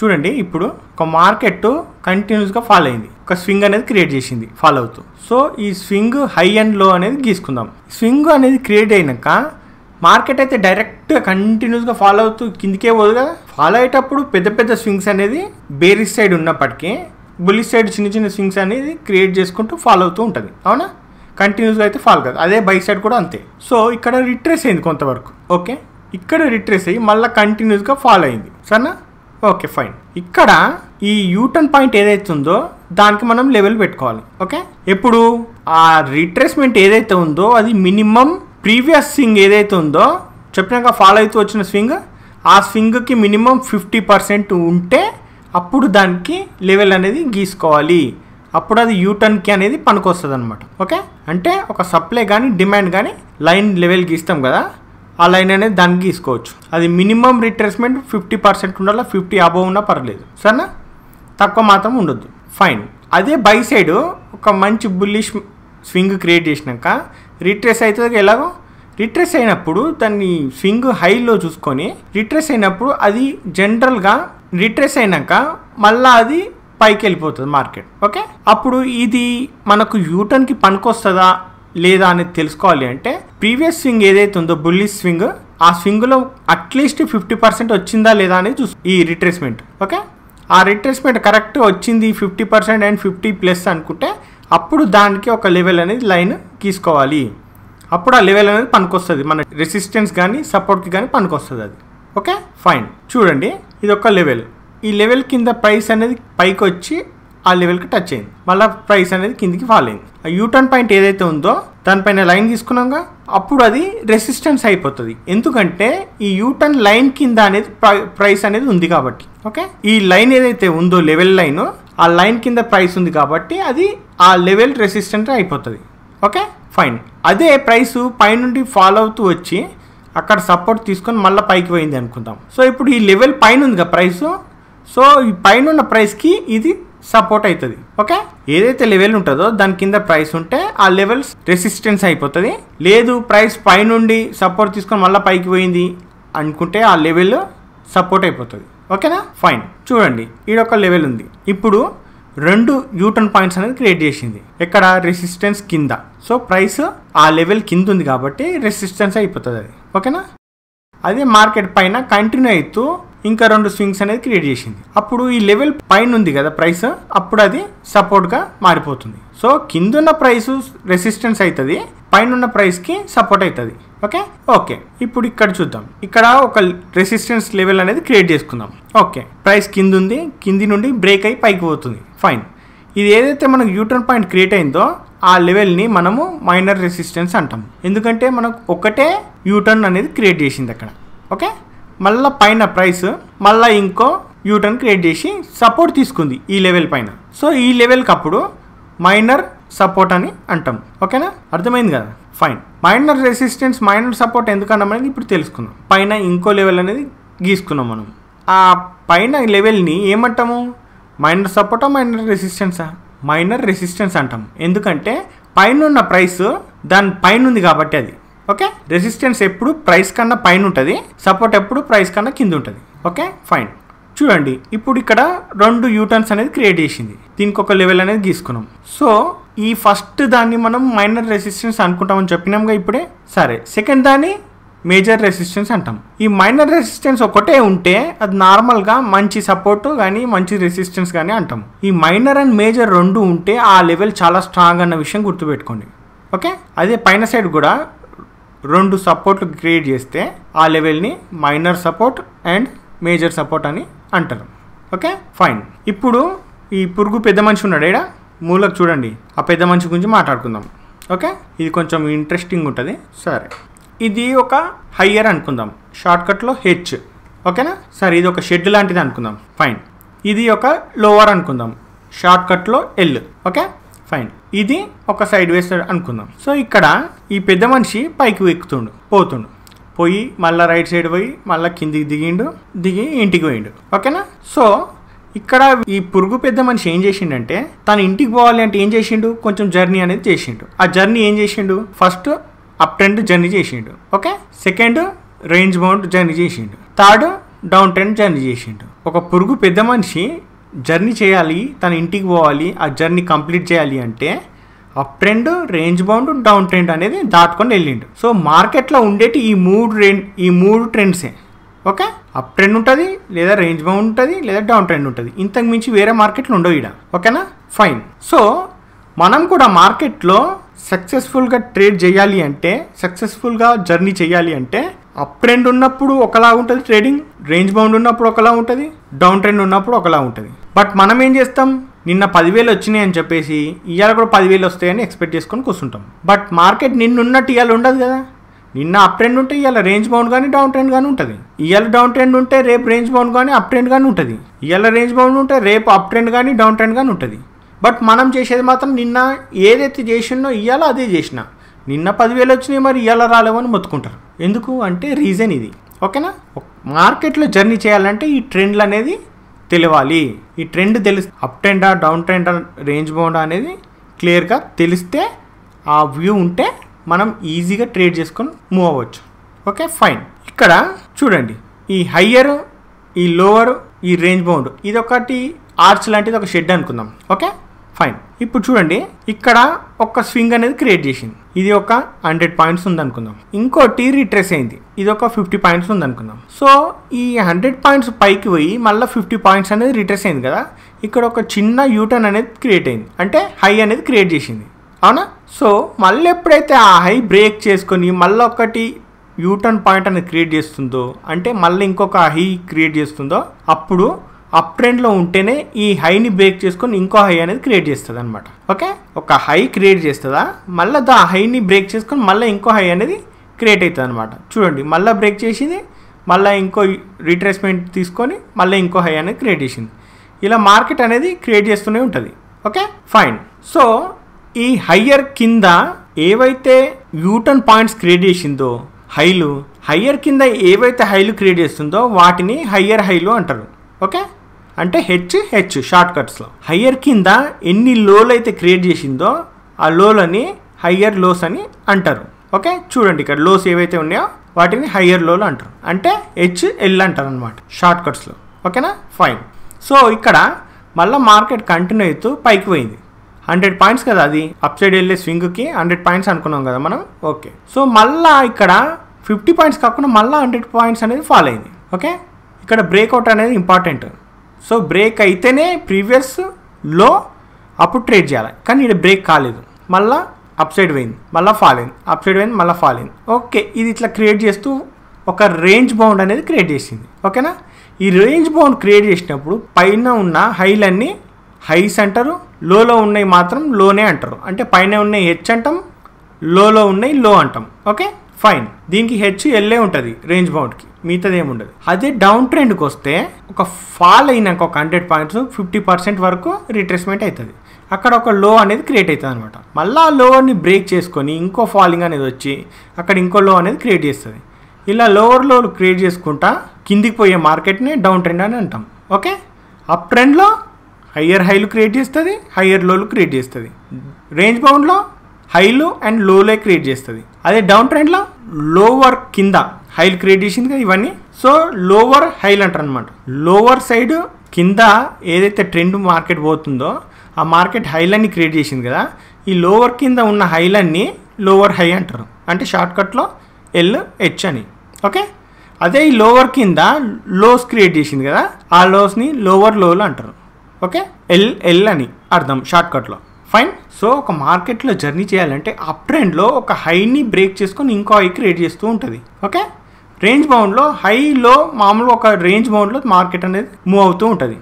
చూడండి ఇప్పుడు ఒక మార్కెట్ కంటిన్యూస్గా ఫాలో అయింది ఒక స్వింగ్ అనేది క్రియేట్ చేసింది ఫాలో అవుతూ సో ఈ స్వింగ్ హై అండ్ లో అనేది గీసుకుందాం స్వింగ్ అనేది క్రియేట్ అయినాక మార్కెట్ అయితే డైరెక్ట్గా కంటిన్యూస్గా ఫాలో అవుతూ కిందికే కదా ఫాలో అయ్యేటప్పుడు పెద్ద పెద్ద స్వింగ్స్ అనేది బేరిస్ సైడ్ ఉన్నప్పటికీ బుల్లి సైడ్ చిన్న చిన్న స్వింగ్స్ అనేది క్రియేట్ చేసుకుంటూ ఫాలో అవుతూ ఉంటుంది అవునా కంటిన్యూస్గా అయితే ఫాల్ కాదు అదే బై సైడ్ కూడా అంతే సో ఇక్కడ రిట్రేస్ అయింది కొంతవరకు ఓకే ఇక్కడ రిట్రేస్ అయ్యి మళ్ళీ కంటిన్యూస్గా ఫాల్ అయింది సరేనా ఓకే ఫైన్ ఇక్కడ ఈ యూటర్న్ పాయింట్ ఏదైతే ఉందో దానికి మనం లెవెల్ పెట్టుకోవాలి ఓకే ఎప్పుడు ఆ రిట్రేస్మెంట్ ఏదైతే ఉందో అది మినిమం ప్రీవియస్ స్వింగ్ ఏదైతే ఉందో చెప్పినాక ఫాలో అవుతూ వచ్చిన స్వింగ్ ఆ స్వింగ్కి మినిమం ఫిఫ్టీ పర్సెంట్ ఉంటే అప్పుడు దానికి లెవెల్ అనేది గీసుకోవాలి అప్పుడు అది యూటర్న్కి అనేది పనికొస్తుంది అనమాట ఓకే అంటే ఒక సప్లై కానీ డిమాండ్ కానీ లైన్ లెవెల్ గీస్తాం కదా ఆ లైన్ అనేది దానికి గీసుకోవచ్చు అది మినిమం రిట్రేస్మెంట్ ఫిఫ్టీ పర్సెంట్ ఉండాలి ఫిఫ్టీ అబవ్ ఉన్నా పర్లేదు సరేనా తక్కువ మాత్రం ఉండొద్దు ఫైన్ అదే బై సైడ్ ఒక మంచి బుల్లిష్ స్వింగ్ క్రియేట్ చేసినాక రిట్రేస్ అవుతుంది ఎలాగో రిట్రెస్ అయినప్పుడు దాన్ని స్వింగ్ హైలో చూసుకొని రిట్రెస్ అయినప్పుడు అది జనరల్గా రిట్రెస్ అయినాక మళ్ళీ అది పైకి వెళ్ళిపోతుంది మార్కెట్ ఓకే అప్పుడు ఇది మనకు యూటర్న్కి పనికొస్తుందా లేదా అనేది తెలుసుకోవాలి అంటే ప్రీవియస్ స్వింగ్ ఏదైతే ఉందో బుల్లి స్వింగ్ ఆ స్వింగ్లో అట్లీస్ట్ ఫిఫ్టీ పర్సెంట్ వచ్చిందా లేదా అనేది చూసు ఈ రిట్రేస్మెంట్ ఓకే ఆ రిట్రేస్మెంట్ కరెక్ట్ వచ్చింది fifty percent and fifty plus అనుకుంటే అప్పుడు దానికి ఒక లెవెల్ అనేది లైన్ గీసుకోవాలి అప్పుడు ఆ లెవెల్ అనేది పనికొస్తుంది మన రెసిస్టెన్స్ కానీ సపోర్ట్కి కానీ పనికొస్తుంది అది ఓకే ఫైన్ చూడండి ఇది ఒక లెవెల్ ఈ లెవెల్ కింద ప్రైస్ అనేది పైకి వచ్చి ఆ లెవెల్కి టచ్ అయింది మళ్ళీ ప్రైస్ అనేది కిందికి ఫాల్ అయింది ఆ యూటర్న్ పాయింట్ ఏదైతే ఉందో దానిపైన లైన్ తీసుకున్నాక అప్పుడు అది రెసిస్టెన్స్ అయిపోతుంది ఎందుకంటే ఈ యూటర్న్ లైన్ కింద అనేది ప్రైస్ అనేది ఉంది కాబట్టి ఓకే ఈ లైన్ ఏదైతే ఉందో లెవెల్ లైన్ ఆ లైన్ కింద ప్రైస్ ఉంది కాబట్టి అది ఆ లెవెల్ రెసిస్టెంట్ అయిపోతుంది ఓకే ఫైన్ అదే ప్రైస్ పైనుండి ఫాలో అవుతూ వచ్చి అక్కడ సపోర్ట్ తీసుకొని మళ్ళీ పైకి పోయింది అనుకుందాం సో ఇప్పుడు ఈ లెవెల్ పైన ఉంది కదా ప్రైస్ సో ఈ పైన ఉన్న ప్రైస్కి ఇది సపోర్ట్ అవుతుంది ఓకే ఏదైతే లెవెల్ ఉంటుందో దాని కింద ప్రైస్ ఉంటే ఆ లెవెల్స్ రెసిస్టెన్స్ అయిపోతుంది లేదు ప్రైస్ పైనుండి సపోర్ట్ తీసుకొని మళ్ళీ పైకి పోయింది అనుకుంటే ఆ లెవెల్ సపోర్ట్ అయిపోతుంది ఓకేనా ఫైన్ చూడండి ఒక లెవెల్ ఉంది ఇప్పుడు రెండు యూటర్న్ పాయింట్స్ అనేది క్రియేట్ చేసింది ఎక్కడ రెసిస్టెన్స్ కింద సో ప్రైస్ ఆ లెవెల్ కింద ఉంది కాబట్టి రెసిస్టెన్స్ అయిపోతుంది అది ఓకేనా అదే మార్కెట్ పైన కంటిన్యూ అవుతూ ఇంకా రెండు స్వింగ్స్ అనేది క్రియేట్ చేసింది అప్పుడు ఈ లెవెల్ పైన ఉంది కదా ప్రైస్ అప్పుడు అది సపోర్ట్గా మారిపోతుంది సో కిందున్న ప్రైస్ రెసిస్టెన్స్ అవుతుంది పైన ఉన్న ప్రైస్కి సపోర్ట్ అవుతుంది ఓకే ఓకే ఇప్పుడు ఇక్కడ చూద్దాం ఇక్కడ ఒక రెసిస్టెన్స్ లెవెల్ అనేది క్రియేట్ చేసుకుందాం ఓకే ప్రైస్ కింద ఉంది కింది నుండి బ్రేక్ అయి పైకి పోతుంది ఫైన్ ఇది ఏదైతే మనకు యూటర్న్ పాయింట్ క్రియేట్ అయిందో ఆ లెవెల్ని మనము మైనర్ రెసిస్టెన్స్ అంటాం ఎందుకంటే మనకు ఒకటే యూటర్న్ అనేది క్రియేట్ చేసింది అక్కడ ఓకే మళ్ళీ పైన ప్రైస్ మళ్ళీ ఇంకో యూటర్న్ క్రియేట్ చేసి సపోర్ట్ తీసుకుంది ఈ లెవెల్ పైన సో ఈ లెవెల్కి అప్పుడు మైనర్ సపోర్ట్ అని అంటాం ఓకేనా అర్థమైంది కదా fine minor resistance minor support ఎందుకు అనేది ఇప్పుడు తెలుసుకుందాం పైన ఇంకో లెవెల్ అనేది గీసుకున్నాం మనం ఆ పైన లెవెల్ని ఏమంటాము మైనర్ సపోర్టా మైనర్ రెసిస్టెన్సా మైనర్ రెసిస్టెన్స్ అంటాం ఎందుకంటే పైన ఉన్న ప్రైస్ దాని పైన ఉంది కాబట్టి అది ఓకే రెసిస్టెన్స్ ఎప్పుడు ప్రైస్ కన్నా పైన ఉంటుంది సపోర్ట్ ఎప్పుడు ప్రైస్ కన్నా కింద ఉంటుంది ఓకే ఫైన్ చూడండి ఇప్పుడు ఇక్కడ రెండు యూటర్న్స్ అనేది క్రియేట్ చేసింది దీనికి ఒక లెవెల్ అనేది తీసుకున్నాం సో ఈ ఫస్ట్ దాన్ని మనం మైనర్ రెసిస్టెన్స్ అనుకుంటామని చెప్పినాంగా ఇప్పుడే సరే సెకండ్ దాన్ని మేజర్ రెసిస్టెన్స్ అంటాం ఈ మైనర్ రెసిస్టెన్స్ ఒకటే ఉంటే అది నార్మల్గా మంచి సపోర్ట్ కానీ మంచి రెసిస్టెన్స్ కానీ అంటాం ఈ మైనర్ అండ్ మేజర్ రెండు ఉంటే ఆ లెవెల్ చాలా స్ట్రాంగ్ అన్న విషయం గుర్తుపెట్టుకోండి ఓకే అదే పైన సైడ్ కూడా రెండు సపోర్ట్లు క్రియేట్ చేస్తే ఆ లెవెల్ని minor support and major support అని అంటారు ఓకే ఫైన్ ఇప్పుడు ఈ పురుగు పెద్ద మనిషి ఉన్నాడు ఇక్కడ మూలకు చూడండి ఆ పెద్ద మనిషి గురించి మాట్లాడుకుందాం ఓకే ఇది కొంచెం ఇంట్రెస్టింగ్ ఉంటుంది సరే ఇది ఒక హయ్యర్ అనుకుందాం షార్ట్కట్లో హెచ్ ఓకేనా సరే ఇది ఒక షెడ్ లాంటిది అనుకుందాం ఫైన్ ఇది ఒక లోవర్ అనుకుందాం షార్ట్కట్లో ఎల్ ఓకే ఫైన్ ఇది ఒక సైడ్ వేస్ అనుకుందాం సో ఇక్కడ ఈ పెద్ద మనిషి పైకి ఎక్కుతుండు పోతుండు పోయి మళ్ళీ రైట్ సైడ్ పోయి మళ్ళీ కిందికి దిగిండు దిగి ఇంటికి పోయిండు ఓకేనా సో ఇక్కడ ఈ పురుగు పెద్ద మనిషి ఏం చేసిండంటే తన ఇంటికి పోవాలి అంటే ఏం చేసిండు కొంచెం జర్నీ అనేది చేసిండు ఆ జర్నీ ఏం చేసిండు ఫస్ట్ అప్ ట్రెండ్ జర్నీ చేసిండు okay second range bound journey చేసిండు థర్డ్ డౌన్ ట్రెండ్ జర్నీ చేసిండు ఒక పురుగు పెద్ద మనిషి జర్నీ చేయాలి తన ఇంటికి పోవాలి ఆ జర్నీ కంప్లీట్ చేయాలి అంటే up trend range bound down trend అనేది దాటుకొని వెళ్ళిండు సో మార్కెట్లో ఉండేటి ఈ మూడు ఈ మూడు ట్రెండ్సే ఓకే అప్ ట్రెండ్ ఉంటుంది లేదా రేంజ్ బౌండ్ ఉంటుంది లేదా డౌన్ ట్రెండ్ ఉంటుంది ఇంతకు మించి వేరే మార్కెట్లు ఉండవు ఇక్కడ ఓకేనా ఫైన్ సో మనం కూడా మార్కెట్లో సక్సెస్ఫుల్గా ట్రేడ్ చేయాలి అంటే సక్సెస్ఫుల్గా జర్నీ చేయాలి అంటే అప్ ట్రెండ్ ఉన్నప్పుడు ఒకలా ఉంటుంది ట్రేడింగ్ రేంజ్ బౌండ్ ఉన్నప్పుడు ఒకలా ఉంటుంది డౌన్ ట్రెండ్ ఉన్నప్పుడు ఒకలా ఉంటుంది బట్ మనం ఏం చేస్తాం నిన్న పదివేలు వచ్చినాయి అని చెప్పేసి ఇవాళ కూడా పదివేలు వస్తాయని ఎక్స్పెక్ట్ చేసుకొని కూర్చుంటాం బట్ మార్కెట్ నిన్నున్నట్టు ఇవాళ ఉండదు కదా నిన్న అప్ ట్రెండ్ ఉంటే ఇవాళ రేంజ్ బౌండ్ కానీ డౌన్ ట్రెండ్ కానీ ఉంటుంది ఇవాళ డౌన్ ట్రెండ్ ఉంటే రేపు రేంజ్ బౌండ్ కానీ అప్ ట్రెండ్ కానీ ఉంటుంది ఇవాళ రేంజ్ బౌండ్ ఉంటే రేపు అప్ ట్రెండ్ కానీ డౌన్ ట్రెండ్ కానీ ఉంటుంది బట్ మనం చేసేది మాత్రం నిన్న ఏదైతే చేసినో ఇవాళ అదే చేసిన నిన్న పదివేలు వచ్చినాయి మరి ఇవాళ రాలేవని మొత్తుకుంటారు ఎందుకు అంటే రీజన్ ఇది ఓకేనా మార్కెట్లో జర్నీ చేయాలంటే ఈ ట్రెండ్లు అనేది తెలియాలి ఈ ట్రెండ్ తెలిసి అప్ ట్రెండా డౌన్ ట్రెండా రేంజ్ బౌండా అనేది క్లియర్గా తెలిస్తే ఆ వ్యూ ఉంటే మనం ఈజీగా ట్రేడ్ చేసుకొని మూవ్ అవ్వచ్చు ఓకే ఫైన్ ఇక్కడ చూడండి ఈ హయ్యర్ ఈ లోవర్ ఈ రేంజ్ బౌండ్ ఇది ఒకటి ఆర్చ్ లాంటిది ఒక షెడ్ అనుకుందాం ఓకే ఫైన్ ఇప్పుడు చూడండి ఇక్కడ ఒక స్వింగ్ అనేది క్రియేట్ చేసింది ఇది ఒక హండ్రెడ్ పాయింట్స్ ఉంది అనుకుందాం ఇంకోటి రిట్రెస్ అయింది ఇది ఒక ఫిఫ్టీ పాయింట్స్ ఉంది అనుకుందాం సో ఈ హండ్రెడ్ పాయింట్స్ పైకి పోయి మళ్ళీ ఫిఫ్టీ పాయింట్స్ అనేది రిట్రెస్ అయింది కదా ఇక్కడ ఒక చిన్న యూటర్న్ అనేది క్రియేట్ అయింది అంటే హై అనేది క్రియేట్ చేసింది అవునా సో మళ్ళీ ఎప్పుడైతే ఆ హై బ్రేక్ చేసుకొని మళ్ళీ ఒకటి యూటర్న్ పాయింట్ అనేది క్రియేట్ చేస్తుందో అంటే మళ్ళీ ఇంకొక హై క్రియేట్ చేస్తుందో అప్పుడు అప్ ట్రెండ్లో ఉంటేనే ఈ హైని బ్రేక్ చేసుకొని ఇంకో హై అనేది క్రియేట్ చేస్తుంది అనమాట ఓకే ఒక హై క్రియేట్ చేస్తుందా మళ్ళీ దా హైని బ్రేక్ చేసుకొని మళ్ళీ ఇంకో హై అనేది క్రియేట్ అవుతుంది అనమాట చూడండి మళ్ళీ బ్రేక్ చేసింది మళ్ళీ ఇంకో రిట్రేస్మెంట్ తీసుకొని మళ్ళీ ఇంకో హై అనేది క్రియేట్ చేసింది ఇలా మార్కెట్ అనేది క్రియేట్ చేస్తూనే ఉంటుంది ఓకే ఫైన్ సో ఈ హయ్యర్ కింద ఏవైతే యూటర్న్ పాయింట్స్ క్రియేట్ చేసిందో హైలు హయ్యర్ కింద ఏవైతే హైలు క్రియేట్ చేస్తుందో వాటిని హయ్యర్ హైలు అంటారు ఓకే అంటే హెచ్ హెచ్ షార్ట్ కట్స్లో హయ్యర్ కింద ఎన్ని లోలు అయితే క్రియేట్ చేసిందో ఆ లోలని హయ్యర్ లోస్ అని అంటారు ఓకే చూడండి ఇక్కడ లోస్ ఏవైతే ఉన్నాయో వాటిని హయ్యర్ లోలు అంటారు అంటే హెచ్ ఎల్ అంటారు అనమాట షార్ట్ కట్స్లో ఓకేనా ఫైన్ సో ఇక్కడ మళ్ళీ మార్కెట్ కంటిన్యూ అవుతూ పైకి పోయింది హండ్రెడ్ పాయింట్స్ కదా అది అప్ సైడ్ వెళ్ళే స్వింగ్కి హండ్రెడ్ పాయింట్స్ అనుకున్నాం కదా మనం ఓకే సో మళ్ళీ ఇక్కడ ఫిఫ్టీ పాయింట్స్ కాకుండా మళ్ళీ హండ్రెడ్ పాయింట్స్ అనేది ఫాలో అయింది ఓకే ఇక్కడ బ్రేక్అవుట్ అనేది ఇంపార్టెంట్ సో బ్రేక్ అయితేనే ప్రీవియస్ లో అప్పుడు ట్రేడ్ చేయాలి కానీ ఇక్కడ బ్రేక్ కాలేదు మళ్ళీ అప్ సైడ్ పోయింది మళ్ళీ ఫాల్ అయింది అప్ సైడ్ పోయింది మళ్ళీ ఫాల్ అయింది ఓకే ఇది ఇట్లా క్రియేట్ చేస్తూ ఒక రేంజ్ బౌండ్ అనేది క్రియేట్ చేసింది ఓకేనా ఈ రేంజ్ బౌండ్ క్రియేట్ చేసినప్పుడు పైన ఉన్న హైలన్నీ హైస్ అంటారు లోలో ఉన్నాయి మాత్రం లోనే అంటారు అంటే పైన ఉన్నాయి హెచ్ అంటాం లోలో ఉన్నాయి లో అంటాం ఓకే ఫైన్ దీనికి హెచ్ ఎల్లే ఉంటుంది రేంజ్ బౌండ్కి మిగతాది ఉండదు అదే డౌన్ ట్రెండ్కి వస్తే ఒక ఫాల్ అయినాక ఒక హండ్రెడ్ పాయింట్స్ ఫిఫ్టీ పర్సెంట్ వరకు రిట్రేస్మెంట్ అవుతుంది అక్కడ ఒక లో అనేది క్రియేట్ అవుతుంది అనమాట మళ్ళీ ఆ లోవర్ని బ్రేక్ చేసుకొని ఇంకో ఫాలింగ్ అనేది వచ్చి అక్కడ ఇంకో లో అనేది క్రియేట్ చేస్తుంది ఇలా లోవర్ లో క్రియేట్ చేసుకుంటా కిందికి పోయే మార్కెట్ని డౌన్ ట్రెండ్ అని అంటాం ఓకే అప్ ట్రెండ్లో హయ్యర్ హైలు క్రియేట్ చేస్తుంది హయ్యర్ లోలు క్రియేట్ చేస్తుంది రేంజ్ బౌండ్లో హైలు అండ్ లోలే క్రియేట్ చేస్తుంది అదే డౌన్ ట్రెండ్లో లోవర్ కింద హైలు క్రియేట్ చేసింది ఇవన్నీ సో లోవర్ హైలు అంటారు అనమాట లోవర్ సైడ్ కింద ఏదైతే ట్రెండ్ మార్కెట్ పోతుందో ఆ మార్కెట్ హైలన్నీ క్రియేట్ చేసింది కదా ఈ లోవర్ కింద ఉన్న హైలన్నీ లోవర్ హై అంటారు అంటే షార్ట్కట్లో ఎల్ హెచ్ అని ఓకే అదే ఈ లోవర్ కింద లోస్ క్రియేట్ చేసింది కదా ఆ లోస్ని లోవర్ లోలు అంటారు ఓకే ఎల్ ఎల్ అని అర్థం షార్ట్కట్లో ఫైన్ సో ఒక మార్కెట్లో జర్నీ చేయాలంటే అప్ ట్రెండ్లో ఒక హైని బ్రేక్ చేసుకొని ఇంకో హై క్రియేట్ చేస్తూ ఉంటుంది ఓకే రేంజ్ బౌండ్లో హైలో మామూలుగా ఒక రేంజ్ బౌండ్లో మార్కెట్ అనేది మూవ్ అవుతూ ఉంటుంది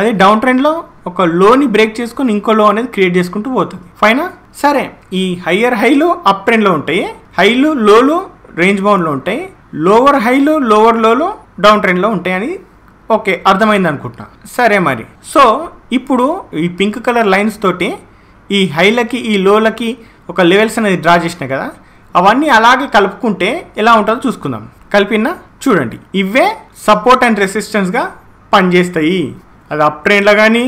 అదే డౌన్ ట్రెండ్లో ఒక లోని బ్రేక్ చేసుకొని ఇంకో లో అనేది క్రియేట్ చేసుకుంటూ పోతుంది ఫైనా సరే ఈ హయ్యర్ హైలు అప్ ట్రెండ్లో ఉంటాయి హైలు లోలు రేంజ్ బౌండ్లో ఉంటాయి లోవర్ హైలు లోవర్ లోలు డౌన్ ట్రెండ్లో ఉంటాయి అని ఓకే అర్థమైంది అనుకుంటా సరే మరి సో ఇప్పుడు ఈ పింక్ కలర్ లైన్స్ తోటి ఈ హైలకి ఈ లోలకి ఒక లెవెల్స్ అనేది డ్రా చేసినా కదా అవన్నీ అలాగే కలుపుకుంటే ఎలా ఉంటుందో చూసుకుందాం కలిపినా చూడండి ఇవే సపోర్ట్ అండ్ రెసిస్టెన్స్గా పనిచేస్తాయి అది అప్ ట్రెండ్లో కానీ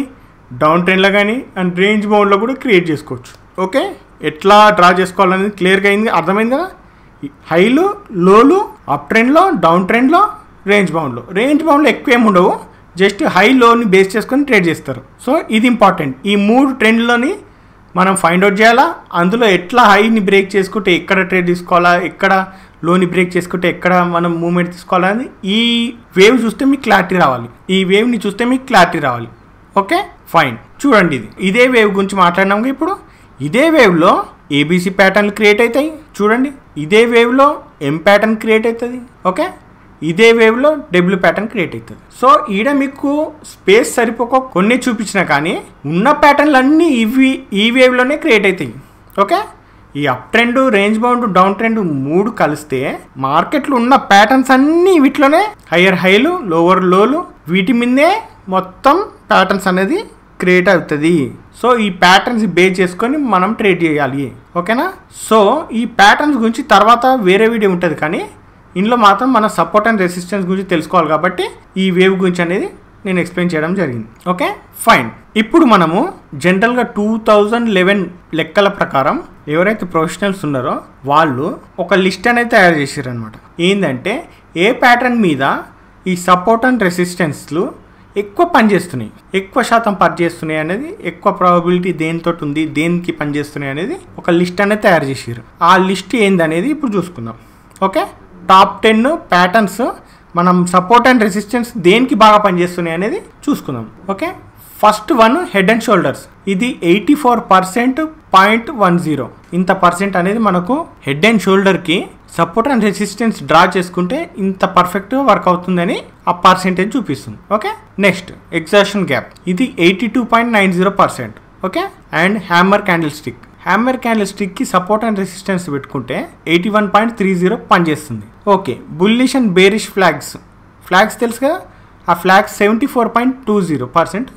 డౌన్ ట్రెండ్లో కానీ అండ్ రేంజ్ బౌండ్లో కూడా క్రియేట్ చేసుకోవచ్చు ఓకే ఎట్లా డ్రా చేసుకోవాలనేది క్లియర్గా అయింది అర్థమైంది కదా హైలు లోలు అప్ ట్రెండ్లో డౌన్ ట్రెండ్లో రేంజ్ బౌండ్లో రేంజ్ బౌండ్లో ఎక్కువ ఏమి ఉండవు జస్ట్ హై లోని బేస్ చేసుకొని ట్రేడ్ చేస్తారు సో ఇది ఇంపార్టెంట్ ఈ మూడు ట్రెండ్లోని మనం ఫైండ్ అవుట్ చేయాలా అందులో ఎట్లా హైని బ్రేక్ చేసుకుంటే ఎక్కడ ట్రేడ్ తీసుకోవాలా ఎక్కడ లోని బ్రేక్ చేసుకుంటే ఎక్కడ మనం మూమెంట్ తీసుకోవాలని ఈ వేవ్ చూస్తే మీకు క్లారిటీ రావాలి ఈ వేవ్ని చూస్తే మీకు క్లారిటీ రావాలి ఓకే ఫైన్ చూడండి ఇది ఇదే వేవ్ గురించి మాట్లాడినాము ఇప్పుడు ఇదే వేవ్లో ఏబీసీ ప్యాటర్న్లు క్రియేట్ అవుతాయి చూడండి ఇదే వేవ్లో ఎం ప్యాటర్న్ క్రియేట్ అవుతుంది ఓకే ఇదే వేవ్లో డబ్ల్యూ ప్యాటర్న్ క్రియేట్ అవుతుంది సో ఈడ మీకు స్పేస్ సరిపోక కొన్ని చూపించినా కానీ ఉన్న ప్యాటర్న్లు అన్నీ ఇవి ఈ వేవ్లోనే క్రియేట్ అవుతాయి ఓకే ఈ up trend range bound down trend మూడు కలిస్తే మార్కెట్లో ఉన్న ప్యాటర్న్స్ అన్నీ వీటిలోనే హయ్యర్ హైలు లోవర్ లోలు వీటి మీదే మొత్తం ప్యాటర్న్స్ అనేది క్రియేట్ అవుతుంది సో ఈ ప్యాటర్న్స్ బేస్ చేసుకొని మనం ట్రేడ్ చేయాలి ఓకేనా సో ఈ ప్యాటర్న్స్ గురించి తర్వాత వేరే వీడియో ఉంటుంది కానీ ఇందులో మాత్రం మన సపోర్ట్ అండ్ రెసిస్టెన్స్ గురించి తెలుసుకోవాలి కాబట్టి ఈ వేవ్ గురించి అనేది నేను ఎక్స్ప్లెయిన్ చేయడం జరిగింది ఓకే ఫైన్ ఇప్పుడు మనము జనరల్గా టూ థౌజండ్ లెవెన్ లెక్కల ప్రకారం ఎవరైతే ప్రొఫెషనల్స్ ఉన్నారో వాళ్ళు ఒక లిస్ట్ అనేది తయారు చేసారు అనమాట ఏంటంటే ఏ ప్యాటర్న్ మీద ఈ సపోర్ట్ అండ్ రెసిస్టెన్స్లు ఎక్కువ పనిచేస్తున్నాయి ఎక్కువ శాతం పనిచేస్తున్నాయి అనేది ఎక్కువ ప్రాబిలిటీ దేనితో ఉంది దేనికి పనిచేస్తున్నాయి అనేది ఒక లిస్ట్ అనేది తయారు చేసారు ఆ లిస్ట్ ఏందనేది ఇప్పుడు చూసుకుందాం ఓకే టాప్ టెన్ ప్యాటర్న్స్ మనం సపోర్ట్ అండ్ రెసిస్టెన్స్ దేనికి బాగా పనిచేస్తున్నాయి అనేది చూసుకుందాం okay first one head and shoulders ఇది eighty four percent point one zero ఇంత పర్సెంట్ అనేది మనకు హెడ్ అండ్ షోల్డర్కి సపోర్ట్ అండ్ రెసిస్టెన్స్ డ్రా చేసుకుంటే ఇంత పర్ఫెక్ట్ వర్క్ అవుతుందని ఆ పర్సెంటేజ్ చూపిస్తుంది ఓకే నెక్స్ట్ ఎగ్జాషన్ గ్యాప్ ఇది eighty two point nine zero percent okay and hammer candle stick hammer candle స్టిక్కి సపోర్ట్ అండ్ రెసిస్టెన్స్ పెట్టుకుంటే eighty one point three zero పనిచేస్తుంది okay bullish and bearish flags flags తెలుసుగా ఆ flags seventy four point two zero percent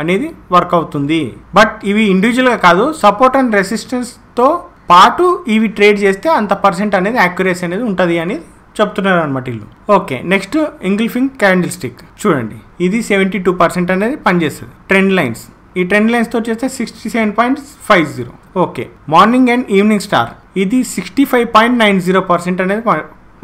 అనేది work అవుతుంది but ఇవి ఇండివిజువల్గా కాదు సపోర్ట్ అండ్ రెసిస్టెన్స్తో పాటు ఇవి ట్రేడ్ చేస్తే అంత పర్సెంట్ అనేది యాక్యురేసీ అనేది ఉంటుంది అనేది చెప్తున్నారు అనమాట వీళ్ళు okay next engulfing candle stick చూడండి ఇది సెవెంటీ టూ పర్సెంట్ అనేది పనిచేస్తుంది ట్రెండ్ లైన్స్ ఈ ట్రెండ్ లైన్స్తో చేస్తే sixty seven point five zero okay morning and evening star ఇది sixty five point nine zero percent అనేది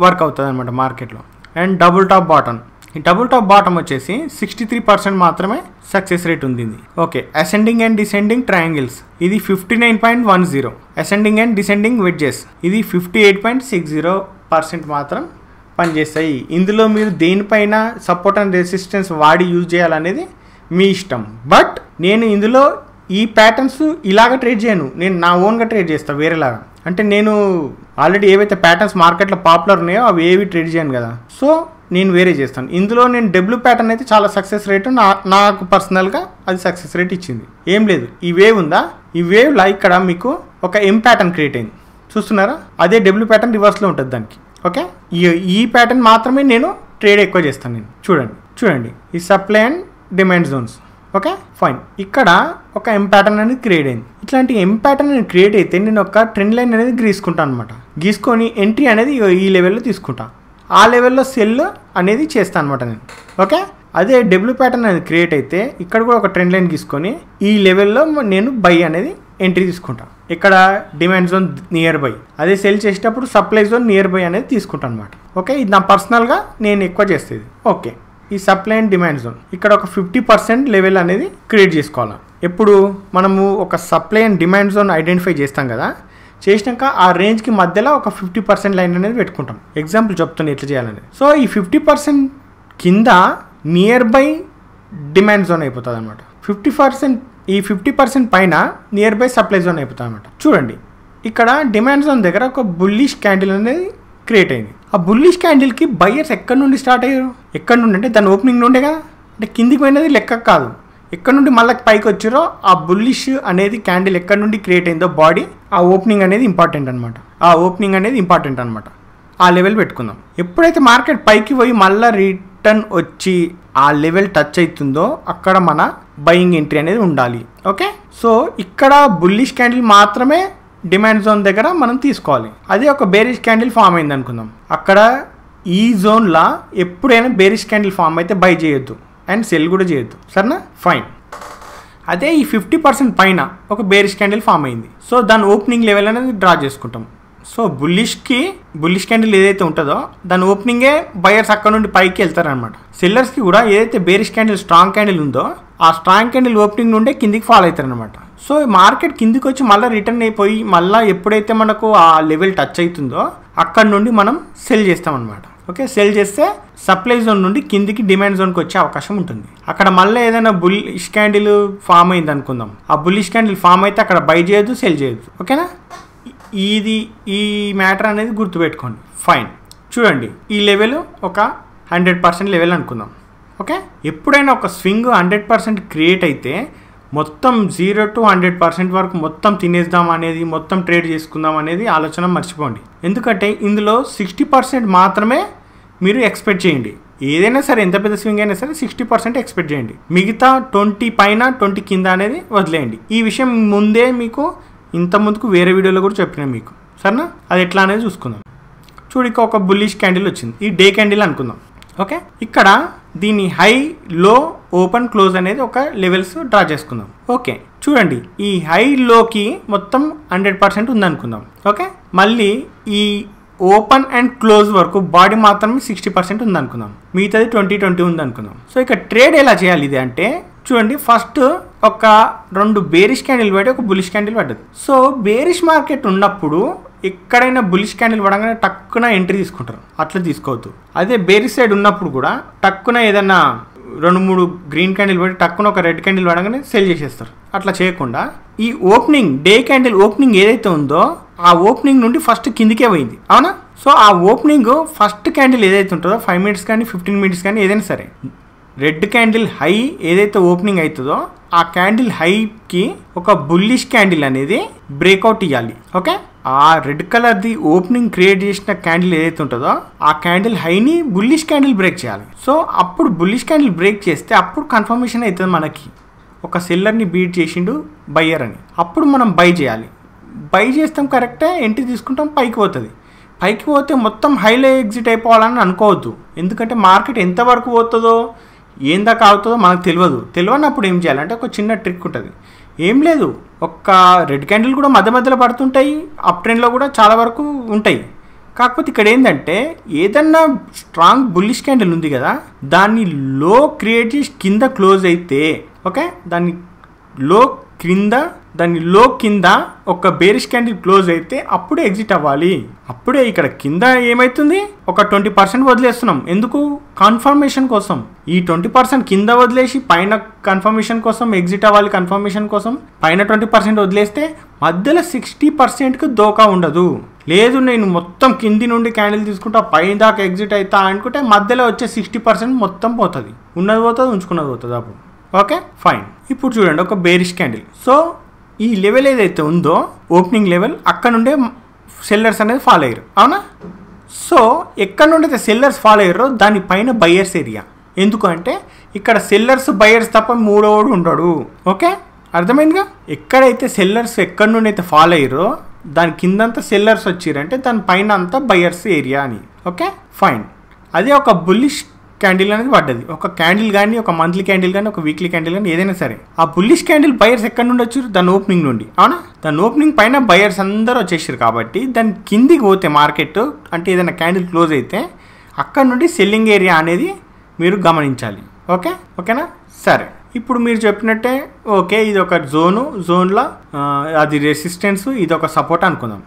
వర్క్ అవుతుంది అనమాట మార్కెట్లో అండ్ డబుల్ టాప్ బాటమ్ ఈ డబుల్ టాప్ బాటమ్ వచ్చేసి సిక్స్టీ త్రీ పర్సెంట్ మాత్రమే సక్సెస్ రేట్ ఉంది okay ascending and descending triangles ఇది fifty nine point one zero ascending and descending wedges ఇది fifty eight point six zero percent మాత్రం పనిచేస్తాయి ఇందులో మీరు దేనిపైన సపోర్ట్ అండ్ రెసిస్టెన్స్ వాడి యూజ్ చేయాలనేది మీ ఇష్టం బట్ నేను ఇందులో ఈ ప్యాటర్న్స్ ఇలాగ ట్రేడ్ చేయను నేను నా ఓన్గా ట్రేడ్ చేస్తాను వేరేలాగా అంటే నేను ఆల్రెడీ ఏవైతే ప్యాటర్న్స్ మార్కెట్లో పాపులర్ ఉన్నాయో అవి ఏవి ట్రేడ్ చేయను కదా సో నేను వేరే చేస్తాను ఇందులో నేను డబ్ల్యూ ప్యాటర్న్ అయితే చాలా సక్సెస్ రేటు నా నాకు పర్సనల్గా అది సక్సెస్ రేట్ ఇచ్చింది ఏం లేదు ఈ వేవ్ ఉందా ఈ వేవ్లో ఇక్కడ మీకు ఒక ఎం ప్యాటర్న్ క్రియేట్ అయింది చూస్తున్నారా అదే డబ్ల్యూ ప్యాటర్న్ రివర్స్లో ఉంటుంది దానికి ఓకే ఈ ఈ ప్యాటర్న్ మాత్రమే నేను ట్రేడ్ ఎక్కువ చేస్తాను నేను చూడండి చూడండి ఈ supply and demand zones okay fine ఇక్కడ ఒక ఎం ప్యాటర్న్ అనేది క్రియేట్ అయింది ఇట్లాంటి ఎం ప్యాటర్న్ అనేది క్రియేట్ అయితే నేను ఒక ట్రెండ్ లైన్ అనేది గీసుకుంటాను అనమాట గీసుకొని ఎంట్రీ అనేది ఈ లెవెల్లో తీసుకుంటా ఆ లెవెల్లో సెల్ అనేది చేస్తాను అనమాట నేను ఓకే అదే డబ్ల్యూ ప్యాటర్న్ అనేది క్రియేట్ అయితే ఇక్కడ కూడా ఒక ట్రెండ్ లైన్ తీసుకొని ఈ లెవెల్లో నేను బై అనేది ఎంట్రీ తీసుకుంటా ఇక్కడ డిమాండ్ జోన్ నియర్ బై అదే సెల్ చేసేటప్పుడు సప్లై జోన్ నియర్ బై అనేది తీసుకుంటాను అనమాట ఓకే ఇది నా పర్సనల్గా నేను ఎక్కువ చేస్తుంది ఓకే ఈ సప్లై అండ్ డిమాండ్ జోన్ ఇక్కడ ఒక ఫిఫ్టీ పర్సెంట్ లెవెల్ అనేది క్రియేట్ చేసుకోవాలి ఎప్పుడు మనము ఒక supply and demand zone identify చేస్తాం కదా చేసినాక ఆ రేంజ్కి మధ్యలో ఒక ఫిఫ్టీ పర్సెంట్ లైన్ అనేది పెట్టుకుంటాం ఎగ్జాంపుల్ చెప్తాను ఎట్లా చేయాలని సో ఈ ఫిఫ్టీ పర్సెంట్ కింద నియర్ బై డిమాండ్ జోన్ అయిపోతుంది అనమాట ఫిఫ్టీ పర్సెంట్ ఈ ఫిఫ్టీ పర్సెంట్ పైన నియర్ బై సప్లై జోన్ అయిపోతుంది అనమాట చూడండి ఇక్కడ డిమాండ్ జోన్ దగ్గర ఒక బుల్లిష్ క్యాండిల్ అనేది క్రియేట్ అయింది ఆ బుల్లిష్ క్యాండిల్కి బయ్యర్స్ ఎక్కడి నుండి స్టార్ట్ అయ్యారు ఎక్కడి నుండి అంటే దాని ఓపెనింగ్ నుండే కదా అంటే కిందికి పోయినది లెక్క కాదు ఎక్కడి నుండి మళ్ళీ పైకి వచ్చారో ఆ బుల్లిష్ అనేది క్యాండిల్ ఎక్కడి నుండి క్రియేట్ అయిందో బాడీ ఆ ఓపెనింగ్ అనేది ఇంపార్టెంట్ అనమాట ఆ ఓపెనింగ్ అనేది ఇంపార్టెంట్ అనమాట ఆ లెవెల్ పెట్టుకుందాం ఎప్పుడైతే మార్కెట్ పైకి పోయి మళ్ళీ రిటర్న్ వచ్చి ఆ లెవెల్ టచ్ అవుతుందో అక్కడ మన బయింగ్ ఎంట్రీ అనేది ఉండాలి ఓకే సో ఇక్కడ బుల్లిష్ క్యాండిల్ మాత్రమే డిమాండ్ జోన్ దగ్గర మనం తీసుకోవాలి అదే ఒక బేరిష్ క్యాండిల్ ఫామ్ అయింది అనుకుందాం అక్కడ ఈ జోన్లా ఎప్పుడైనా బేరిష్ క్యాండిల్ ఫామ్ అయితే బై చేయొద్దు అండ్ సెల్ కూడా చేయొద్దు సరేనా ఫైన్ అదే ఈ ఫిఫ్టీ పర్సెంట్ పైన ఒక బేరిష్ క్యాండిల్ ఫామ్ అయింది సో దాని ఓపెనింగ్ లెవెల్ అనేది డ్రా చేసుకుంటాం సో బుల్లిష్కి బుల్లిష్ క్యాండిల్ ఏదైతే ఉంటుందో దాని ఓపెనింగే బయర్స్ అక్కడ నుండి పైకి వెళ్తారనమాట సెల్లర్స్కి కూడా ఏదైతే బేరిష్ క్యాండిల్ స్ట్రాంగ్ క్యాండిల్ ఉందో ఆ స్ట్రాంగ్ క్యాండిల్ ఓపెనింగ్ నుండే కిందికి ఫాలో అవుతారనమాట సో మార్కెట్ కిందికి వచ్చి మళ్ళీ రిటర్న్ అయిపోయి మళ్ళీ ఎప్పుడైతే మనకు ఆ లెవెల్ టచ్ అవుతుందో అక్కడ నుండి మనం సెల్ చేస్తామన్నమాట ఓకే సెల్ చేస్తే సప్లై జోన్ నుండి కిందికి డిమాండ్ జోన్కి వచ్చే అవకాశం ఉంటుంది అక్కడ మళ్ళీ ఏదైనా బుల్లిష్ క్యాండిల్ ఫామ్ అయింది అనుకుందాం ఆ బుల్లిష్ క్యాండిల్ ఫామ్ అయితే అక్కడ బై చేయొద్దు సెల్ చేయొద్దు ఓకేనా ఇది ఈ మ్యాటర్ అనేది గుర్తుపెట్టుకోండి ఫైన్ చూడండి ఈ లెవెల్ ఒక హండ్రెడ్ పర్సెంట్ లెవెల్ అనుకుందాం ఓకే ఎప్పుడైనా ఒక స్వింగ్ హండ్రెడ్ పర్సెంట్ క్రియేట్ అయితే మొత్తం జీరో టు హండ్రెడ్ పర్సెంట్ వరకు మొత్తం తినేద్దాం అనేది మొత్తం ట్రేడ్ చేసుకుందాం అనేది ఆలోచన మర్చిపోండి ఎందుకంటే ఇందులో సిక్స్టీ పర్సెంట్ మాత్రమే మీరు ఎక్స్పెక్ట్ చేయండి ఏదైనా సరే ఎంత పెద్ద స్వింగ్ అయినా సరే సిక్స్టీ పర్సెంట్ ఎక్స్పెక్ట్ చేయండి మిగతా ట్వంటీ పైన ట్వంటీ కింద అనేది వదిలేయండి ఈ విషయం ముందే మీకు ఇంత ముందుకు వేరే వీడియోలో కూడా చెప్పినా మీకు సరేనా అది ఎట్లా అనేది చూసుకుందాం చూడు ఒక బుల్లిష్ క్యాండిల్ వచ్చింది ఈ డే క్యాండిల్ అనుకుందాం ఓకే ఇక్కడ దీన్ని హై లో ఓపెన్ క్లోజ్ అనేది ఒక లెవెల్స్ డ్రా చేసుకుందాం ఓకే చూడండి ఈ హై లోకి మొత్తం హండ్రెడ్ పర్సెంట్ ఉందనుకుందాం ఓకే మళ్ళీ ఈ ఓపెన్ అండ్ క్లోజ్ వరకు బాడీ మాత్రం సిక్స్టీ పర్సెంట్ ఉందనుకుందాం మిగతాది ట్వంటీ ట్వంటీ ఉందనుకుందాం సో ఇక ట్రేడ్ ఎలా చేయాలి ఇది అంటే చూడండి ఫస్ట్ ఒక రెండు బేరిష్ క్యాండిల్ పెట్టి ఒక బులిష్ క్యాండిల్ పెట్టదు సో బేరిష్ మార్కెట్ ఉన్నప్పుడు ఎక్కడైనా బులిష్ క్యాండిల్ పడగానే టక్కున ఎంట్రీ తీసుకుంటారు అట్లా తీసుకోవద్దు అదే బేరీ సైడ్ ఉన్నప్పుడు కూడా టక్కున ఏదన్నా రెండు మూడు గ్రీన్ క్యాండిల్ పడి టక్కున ఒక రెడ్ క్యాండిల్ పడగానే సెల్ చేసేస్తారు అట్లా చేయకుండా ఈ ఓపెనింగ్ డే క్యాండిల్ ఓపెనింగ్ ఏదైతే ఉందో ఆ ఓపెనింగ్ నుండి ఫస్ట్ కిందికే పోయింది అవునా సో ఆ ఓపెనింగ్ ఫస్ట్ క్యాండిల్ ఏదైతే ఉంటుందో ఫైవ్ మినిట్స్ కానీ ఫిఫ్టీన్ మినిట్స్ కానీ ఏదైనా సరే రెడ్ క్యాండిల్ హై ఏదైతే ఓపెనింగ్ అవుతుందో ఆ క్యాండిల్ హైకి ఒక బుల్లిష్ క్యాండిల్ అనేది బ్రేక్అవుట్ ఇవ్వాలి ఓకే ఆ red colour the opening create చేసిన క్యాండిల్ ఏదైతే ఉంటుందో ఆ క్యాండిల్ హైని బుల్లిష్ క్యాండిల్ బ్రేక్ చేయాలి సో అప్పుడు బుల్లిష్ క్యాండిల్ బ్రేక్ చేస్తే అప్పుడు కన్ఫర్మేషన్ అవుతుంది మనకి ఒక సెల్లర్ని బీట్ చేసిండు బయ్యర్ అని అప్పుడు మనం బై చేయాలి బై చేస్తాం కరెక్టే ఎంట్రీ తీసుకుంటాం పైకి పోతుంది పైకి పోతే మొత్తం హైలో ఎగ్జిట్ అయిపోవాలని అనుకోవద్దు ఎందుకంటే మార్కెట్ ఎంతవరకు పోతుందో ఏందాకా దాకా అవుతుందో మనకు తెలియదు తెలియనప్పుడు ఏం చేయాలంటే ఒక చిన్న ట్రిక్ ఉంటుంది ఏం లేదు ఒక్క రెడ్ క్యాండిల్ కూడా మధ్య మధ్యలో పడుతుంటాయి అప్ ట్రెండ్లో కూడా చాలా వరకు ఉంటాయి కాకపోతే ఇక్కడ ఏంటంటే ఏదన్నా స్ట్రాంగ్ బుల్లిష్ క్యాండిల్ ఉంది కదా దాన్ని లో క్రియేట్ చేసి కింద క్లోజ్ అయితే ఓకే దాన్ని లో క్రింద దాని లో కింద ఒక బేరిష్ క్యాండిల్ క్లోజ్ అయితే అప్పుడే ఎగ్జిట్ అవ్వాలి అప్పుడే ఇక్కడ కింద ఏమైతుంది ఒక ట్వంటీ పర్సెంట్ వదిలేస్తున్నాం ఎందుకు కన్ఫర్మేషన్ కోసం ఈ ట్వంటీ పర్సెంట్ కింద వదిలేసి పైన కన్ఫర్మేషన్ కోసం ఎగ్జిట్ అవ్వాలి కన్ఫర్మేషన్ కోసం పైన ట్వంటీ పర్సెంట్ వదిలేస్తే మధ్యలో సిక్స్టీ పర్సెంట్కి దోకా ఉండదు లేదు నేను మొత్తం కింది నుండి క్యాండిల్ తీసుకుంటా పై దాకా ఎగ్జిట్ అవుతా అనుకుంటే మధ్యలో వచ్చే సిక్స్టీ పర్సెంట్ మొత్తం పోతుంది ఉన్నది పోతుంది ఉంచుకున్నది పోతుంది అప్పుడు ఓకే ఫైన్ ఇప్పుడు చూడండి ఒక బేరిష్ క్యాండిల్ సో ఈ లెవెల్ ఏదైతే ఉందో ఓపెనింగ్ లెవెల్ అక్కడ నుండే సెల్లర్స్ అనేది ఫాలో అయ్యారు అవునా సో ఎక్కడ నుండి అయితే సెల్లర్స్ ఫాలో అయ్యారో దానిపైన బయర్స్ ఏరియా ఎందుకంటే ఇక్కడ సెల్లర్స్ బయర్స్ తప్ప మూడోడు ఉండడు ఓకే అర్థమైందిగా ఎక్కడైతే సెల్లర్స్ ఎక్కడి నుండి అయితే ఫాలో అయ్యారో దాని కిందంతా సెల్లర్స్ వచ్చారంటే దాని పైన అంతా బయర్స్ ఏరియా అని ఓకే ఫైన్ అదే ఒక బుల్లిష్ క్యాండిల్ అనేది పడ్డది ఒక క్యాండిల్ కానీ ఒక మంత్లీ క్యాండిల్ కానీ ఒక వీక్లీ క్యాండిల్ కానీ ఏదైనా సరే ఆ బుల్లిష్ క్యాండిల్ బయర్స్ ఎక్కడ నుండి వచ్చారు దాని ఓపెనింగ్ నుండి అవునా దాని ఓపెనింగ్ పైన బయర్స్ అందరూ వచ్చేసారు కాబట్టి దాని కిందికి పోతే మార్కెట్ అంటే ఏదైనా క్యాండిల్ క్లోజ్ అయితే అక్కడ నుండి సెల్లింగ్ ఏరియా అనేది మీరు గమనించాలి ఓకే ఓకేనా సరే ఇప్పుడు మీరు చెప్పినట్టే ఓకే ఇది ఒక జోను జోన్లో అది రెసిస్టెన్స్ ఇది ఒక సపోర్ట్ అనుకుందాం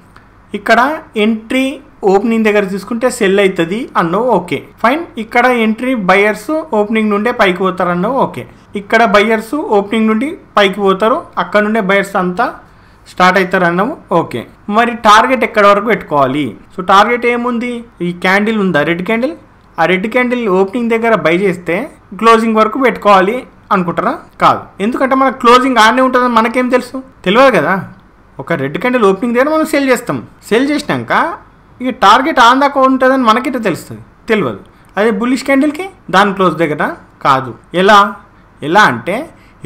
ఇక్కడ ఎంట్రీ ఓపెనింగ్ దగ్గర తీసుకుంటే సెల్ అవుతుంది అన్నో ఓకే ఫైన్ ఇక్కడ ఎంట్రీ బయర్స్ ఓపెనింగ్ నుండే పైకి పోతారు అన్నో ఓకే ఇక్కడ బయర్స్ ఓపెనింగ్ నుండి పైకి పోతారు అక్కడ నుండే బయర్స్ అంతా స్టార్ట్ అవుతారు అన్నాము ఓకే మరి టార్గెట్ ఎక్కడ వరకు పెట్టుకోవాలి సో టార్గెట్ ఏముంది ఈ క్యాండిల్ ఉందా రెడ్ క్యాండిల్ ఆ రెడ్ క్యాండిల్ ఓపెనింగ్ దగ్గర బై చేస్తే క్లోజింగ్ వరకు పెట్టుకోవాలి అనుకుంటారా కాదు ఎందుకంటే మన క్లోజింగ్ ఆడనే ఉంటుందని మనకేం తెలుసు తెలియదు కదా ఒక రెడ్ క్యాండిల్ ఓపెనింగ్ దగ్గర మనం సెల్ చేస్తాం సెల్ చేసినాక ఇక టార్గెట్ ఆన్ దాకా ఉంటుందని మనకైతే తెలుస్తుంది తెలియదు అదే బుల్లిష్ క్యాండిల్కి దాని క్లోజ్ దగ్గర కాదు ఎలా ఎలా అంటే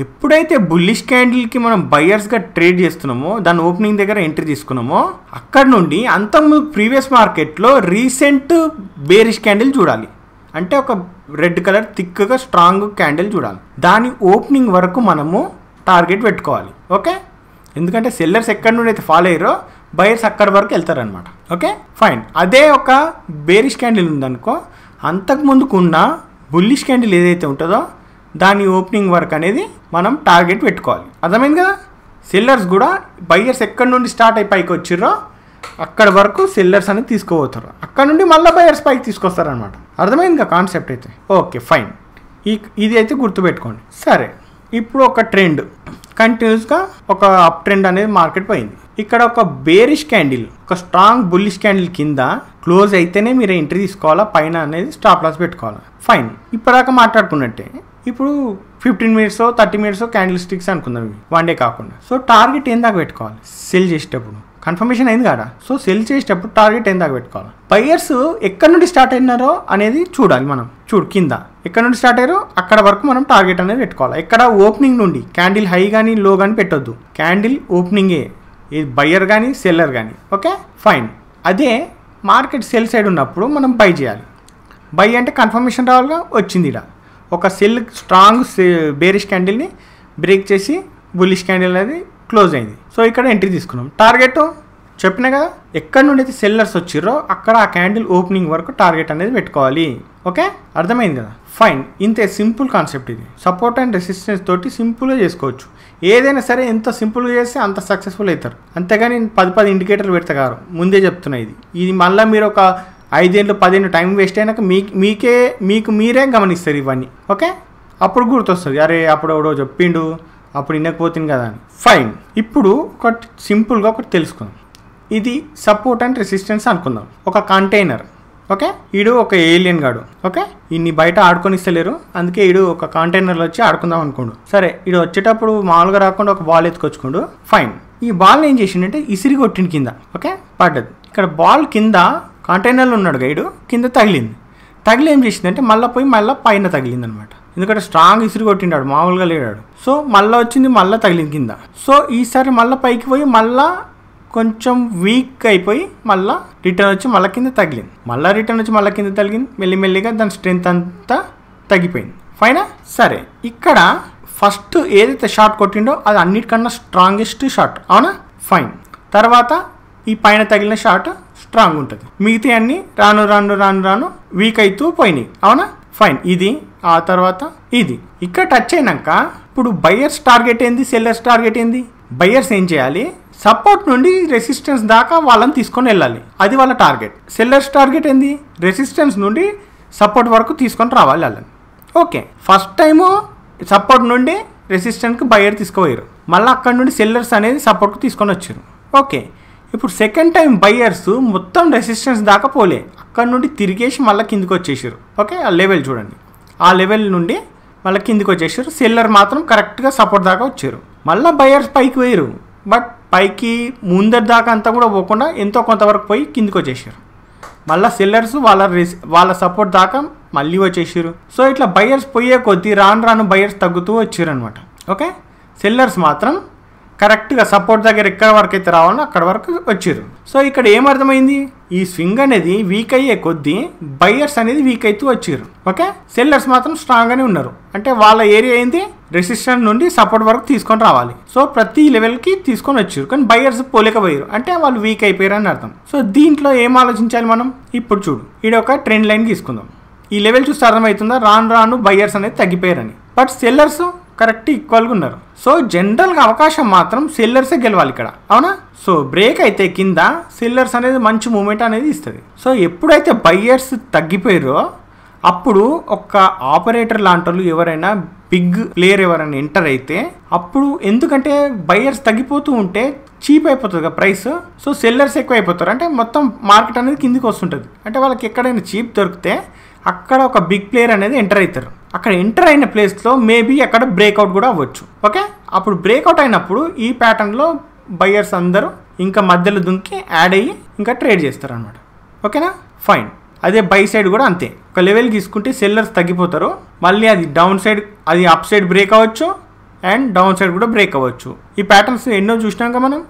ఎప్పుడైతే బుల్లిష్ క్యాండిల్కి మనం బయర్స్గా ట్రేడ్ చేస్తున్నామో దాని ఓపెనింగ్ దగ్గర ఎంట్రీ తీసుకున్నామో అక్కడ నుండి అంతకుముందు ప్రీవియస్ మార్కెట్లో రీసెంట్ బేరిష్ క్యాండిల్ చూడాలి అంటే ఒక రెడ్ కలర్ థిక్గా స్ట్రాంగ్ క్యాండిల్ చూడాలి దాని ఓపెనింగ్ వరకు మనము టార్గెట్ పెట్టుకోవాలి ఓకే ఎందుకంటే సెల్లర్స్ ఎక్కడి నుండి అయితే ఫాలో అయ్యారో బయర్స్ అక్కడి వరకు వెళ్తారనమాట ఓకే ఫైన్ అదే ఒక బేరిష్ క్యాండిల్ ఉందనుకో అంతకుముందుకున్న బుల్లిష్ క్యాండిల్ ఏదైతే ఉంటుందో దాని ఓపెనింగ్ వర్క్ అనేది మనం టార్గెట్ పెట్టుకోవాలి అర్థమైంది కదా సెల్లర్స్ కూడా బయర్స్ ఎక్కడి నుండి స్టార్ట్ అయి పైకి వచ్చిర్రో అక్కడ వరకు సెల్లర్స్ అనేది తీసుకోబోతారు అక్కడ నుండి మళ్ళీ బయర్స్ పైకి తీసుకొస్తారనమాట అర్థమైంది కదా కాన్సెప్ట్ అయితే ఓకే ఫైన్ ఈ ఇది అయితే గుర్తుపెట్టుకోండి సరే ఇప్పుడు ఒక ట్రెండ్ కంటిన్యూస్గా ఒక అప్ ట్రెండ్ అనేది మార్కెట్ పోయింది ఇక్కడ ఒక బేరిష్ క్యాండిల్ ఒక స్ట్రాంగ్ బుల్లిష్ క్యాండిల్ కింద క్లోజ్ అయితేనే మీరు ఎంట్రీ తీసుకోవాలా పైన అనేది స్టాప్ లాస్ పెట్టుకోవాలా ఫైన్ ఇప్పటిదాకా మాట్లాడుకున్నట్టే ఇప్పుడు fifteen minutes thirty minutes candle sticks అనుకుందాం వన్ డే కాకుండా సో టార్గెట్ ఏందాక పెట్టుకోవాలి సెల్ చేసేటప్పుడు కన్ఫర్మేషన్ అయింది కాడా సో సెల్ చేసేటప్పుడు టార్గెట్ ఏం దాకా పెట్టుకోవాలి బయర్స్ ఎక్కడ నుండి స్టార్ట్ అయినారో అనేది చూడాలి మనం చూడు కింద ఎక్కడ నుండి స్టార్ట్ అయ్యారో అక్కడ వరకు మనం టార్గెట్ అనేది పెట్టుకోవాలి ఎక్కడ ఓపెనింగ్ నుండి క్యాండిల్ హై కానీ లో కానీ పెట్టొద్దు క్యాండిల్ ఓపెనింగే ఇది బయ్యర్ కానీ సెల్లర్ కానీ ఓకే ఫైన్ అదే మార్కెట్ సెల్ సైడ్ ఉన్నప్పుడు మనం బై చేయాలి బై అంటే కన్ఫర్మేషన్ రావాలిగా వచ్చింది ఇలా ఒక సెల్ స్ట్రాంగ్ బేరిష్ క్యాండిల్ని బ్రేక్ చేసి బులిష్ క్యాండిల్ అనేది క్లోజ్ అయింది సో ఇక్కడ ఎంట్రీ తీసుకున్నాం టార్గెట్ చెప్పినగా కదా ఎక్కడి నుండి అయితే సెల్లర్స్ వచ్చిర్రో అక్కడ ఆ క్యాండిల్ ఓపెనింగ్ వరకు టార్గెట్ అనేది పెట్టుకోవాలి ఓకే అర్థమైంది కదా ఫైన్ ఇంతే సింపుల్ కాన్సెప్ట్ ఇది సపోర్ట్ అండ్ రెసిస్టెన్స్ తోటి సింపుల్గా చేసుకోవచ్చు ఏదైనా సరే ఎంత సింపుల్గా చేస్తే అంత సక్సెస్ఫుల్ అవుతారు అంతేగాని పది పది ఇండికేటర్లు పెడతగారు ముందే చెప్తున్నాయి ఇది ఇది మళ్ళీ మీరు ఒక ఐదేళ్ళు పదిహేను టైం వేస్ట్ అయినాక మీ మీకే మీకు మీరే గమనిస్తారు ఇవన్నీ ఓకే అప్పుడు గుర్తొస్తుంది అరే అప్పుడు ఎవడో చెప్పిండు అప్పుడు ఇన్నకపోతుంది కదా అని ఫైన్ ఇప్పుడు ఒకటి సింపుల్గా ఒకటి తెలుసుకుందాం ఇది సపోర్ట్ అండ్ రెసిస్టెన్స్ అనుకుందాం ఒక కంటైనర్ ఓకే ఈడు ఒక ఏలియన్ గాడు ఓకే ఇన్ని బయట ఆడుకొని ఇస్తలేరు అందుకే ఈడు ఒక కంటైనర్లో వచ్చి ఆడుకుందాం అనుకోండు సరే ఈడు వచ్చేటప్పుడు మామూలుగా రాకుండా ఒక బాల్ ఎత్తుకొచ్చుకోండు ఫైన్ ఈ బాల్ని ఏం చేసిండే ఇసిరి కొట్టిన కింద ఓకే పడ్డది ఇక్కడ బాల్ కింద కంటైనర్లు ఉన్నాడు గైడు కింద తగిలింది తగిలి ఏం చేసిందంటే మళ్ళీ పోయి మళ్ళీ పైన తగిలింది అనమాట ఎందుకంటే స్ట్రాంగ్ ఇసురు కొట్టిండాడు మామూలుగా లేడాడు సో మళ్ళీ వచ్చింది మళ్ళీ తగిలింది కింద సో ఈసారి మళ్ళీ పైకి పోయి మళ్ళీ కొంచెం వీక్ అయిపోయి మళ్ళీ రిటర్న్ వచ్చి మళ్ళీ కింద తగిలింది మళ్ళీ రిటర్న్ వచ్చి మళ్ళీ కింద తగిలింది మెల్లిమెల్లిగా దాని స్ట్రెంత్ అంతా తగ్గిపోయింది ఫైనా సరే ఇక్కడ ఫస్ట్ ఏదైతే షార్ట్ కొట్టిండో అది అన్నిటికన్నా స్ట్రాంగెస్ట్ షార్ట్ అవునా ఫైన్ తర్వాత ఈ పైన తగిలిన షార్ట్ స్ట్రాంగ్ ఉంటుంది మిగతా అన్ని రాను రాను రాను రాను వీక్ అవుతూ పోయినాయి అవునా ఫైన్ ఇది ఆ తర్వాత ఇది ఇక్కడ టచ్ అయినాక ఇప్పుడు బయర్స్ టార్గెట్ ఏంది సెల్లర్స్ టార్గెట్ ఏంది బయర్స్ ఏం చేయాలి సపోర్ట్ నుండి రెసిస్టెన్స్ దాకా వాళ్ళని తీసుకొని వెళ్ళాలి అది వాళ్ళ టార్గెట్ సెల్లర్స్ టార్గెట్ ఏంది రెసిస్టెన్స్ నుండి సపోర్ట్ వరకు తీసుకొని రావాలి వాళ్ళని ఓకే ఫస్ట్ టైము సపోర్ట్ నుండి రెసిస్టెంట్కి బయర్ తీసుకుపోయారు మళ్ళీ అక్కడ నుండి సెల్లర్స్ అనేది సపోర్ట్కి తీసుకొని వచ్చారు ఓకే ఇప్పుడు సెకండ్ టైం బయర్స్ మొత్తం రెసిస్టెన్స్ దాకా పోలే అక్కడ నుండి తిరిగేసి మళ్ళీ కిందికి వచ్చేసారు ఓకే ఆ లెవెల్ చూడండి ఆ లెవెల్ నుండి మళ్ళీ కిందికి వచ్చేసారు సెల్లర్ మాత్రం కరెక్ట్గా సపోర్ట్ దాకా వచ్చారు మళ్ళీ బయర్స్ పైకి వేయరు బట్ పైకి ముందరి దాకా అంతా కూడా పోకుండా ఎంతో కొంతవరకు పోయి కిందికి వచ్చేసారు మళ్ళీ సెల్లర్స్ వాళ్ళ వాళ్ళ సపోర్ట్ దాకా మళ్ళీ వచ్చేసారు సో ఇట్లా బయర్స్ పోయే కొద్దీ రాను రాను బయర్స్ తగ్గుతూ వచ్చారు అనమాట ఓకే సెల్లర్స్ మాత్రం కరెక్ట్గా సపోర్ట్ దగ్గర ఎక్కడ వరకు అయితే రావాలో అక్కడ వరకు వచ్చారు సో ఇక్కడ ఏమర్థమైంది ఈ స్వింగ్ అనేది వీక్ అయ్యే కొద్దీ బయర్స్ అనేది వీక్ అవుతూ వచ్చారు ఓకే సెల్లర్స్ మాత్రం స్ట్రాంగ్గానే ఉన్నారు అంటే వాళ్ళ ఏరియా ఏంది రెసిస్టెన్స్ నుండి సపోర్ట్ వరకు తీసుకొని రావాలి సో ప్రతి లెవెల్కి తీసుకొని వచ్చారు కానీ బయర్స్ పోలేకపోయారు అంటే వాళ్ళు వీక్ అయిపోయారు అని అర్థం సో దీంట్లో ఏం ఆలోచించాలి మనం ఇప్పుడు చూడు ఇది ఒక ట్రెండ్ లైన్ తీసుకుందాం ఈ లెవెల్ చూస్తే అర్థమవుతుందా రాను రాను బయర్స్ అనేది తగ్గిపోయారని బట్ సెల్లర్స్ కరెక్ట్ ఈక్వల్గా ఉన్నారు సో జనరల్గా అవకాశం మాత్రం సెల్లర్సే గెలవాలి ఇక్కడ అవునా సో బ్రేక్ అయితే కింద సెల్లర్స్ అనేది మంచి మూమెంట్ అనేది ఇస్తుంది సో ఎప్పుడైతే బయ్యర్స్ తగ్గిపోయారో అప్పుడు ఒక ఆపరేటర్ లాంటి వాళ్ళు ఎవరైనా బిగ్ ప్లేయర్ ఎవరైనా ఎంటర్ అయితే అప్పుడు ఎందుకంటే బయ్యర్స్ తగ్గిపోతూ ఉంటే చీప్ అయిపోతుంది కదా ప్రైస్ సో సెల్లర్స్ ఎక్కువ అయిపోతారు అంటే మొత్తం మార్కెట్ అనేది కిందికి వస్తుంటుంది అంటే వాళ్ళకి ఎక్కడైనా చీప్ దొరికితే అక్కడ ఒక బిగ్ ప్లేయర్ అనేది ఎంటర్ అవుతారు అక్కడ ఎంటర్ అయిన ప్లేస్లో మేబీ అక్కడ బ్రేక్అవుట్ కూడా అవ్వచ్చు ఓకే అప్పుడు బ్రేక్అవుట్ అయినప్పుడు ఈ ప్యాటర్న్లో బయ్యర్స్ అందరూ ఇంకా మధ్యలో దుంకి యాడ్ అయ్యి ఇంకా ట్రేడ్ చేస్తారు అనమాట ఓకేనా ఫైన్ అదే బై సైడ్ కూడా అంతే ఒక లెవెల్ తీసుకుంటే సెల్లర్స్ తగ్గిపోతారు మళ్ళీ అది డౌన్ సైడ్ అది అప్ సైడ్ బ్రేక్ అవ్వచ్చు అండ్ డౌన్ సైడ్ కూడా బ్రేక్ అవ్వచ్చు ఈ ప్యాటర్న్స్ ఎన్నో చూసినాక మనం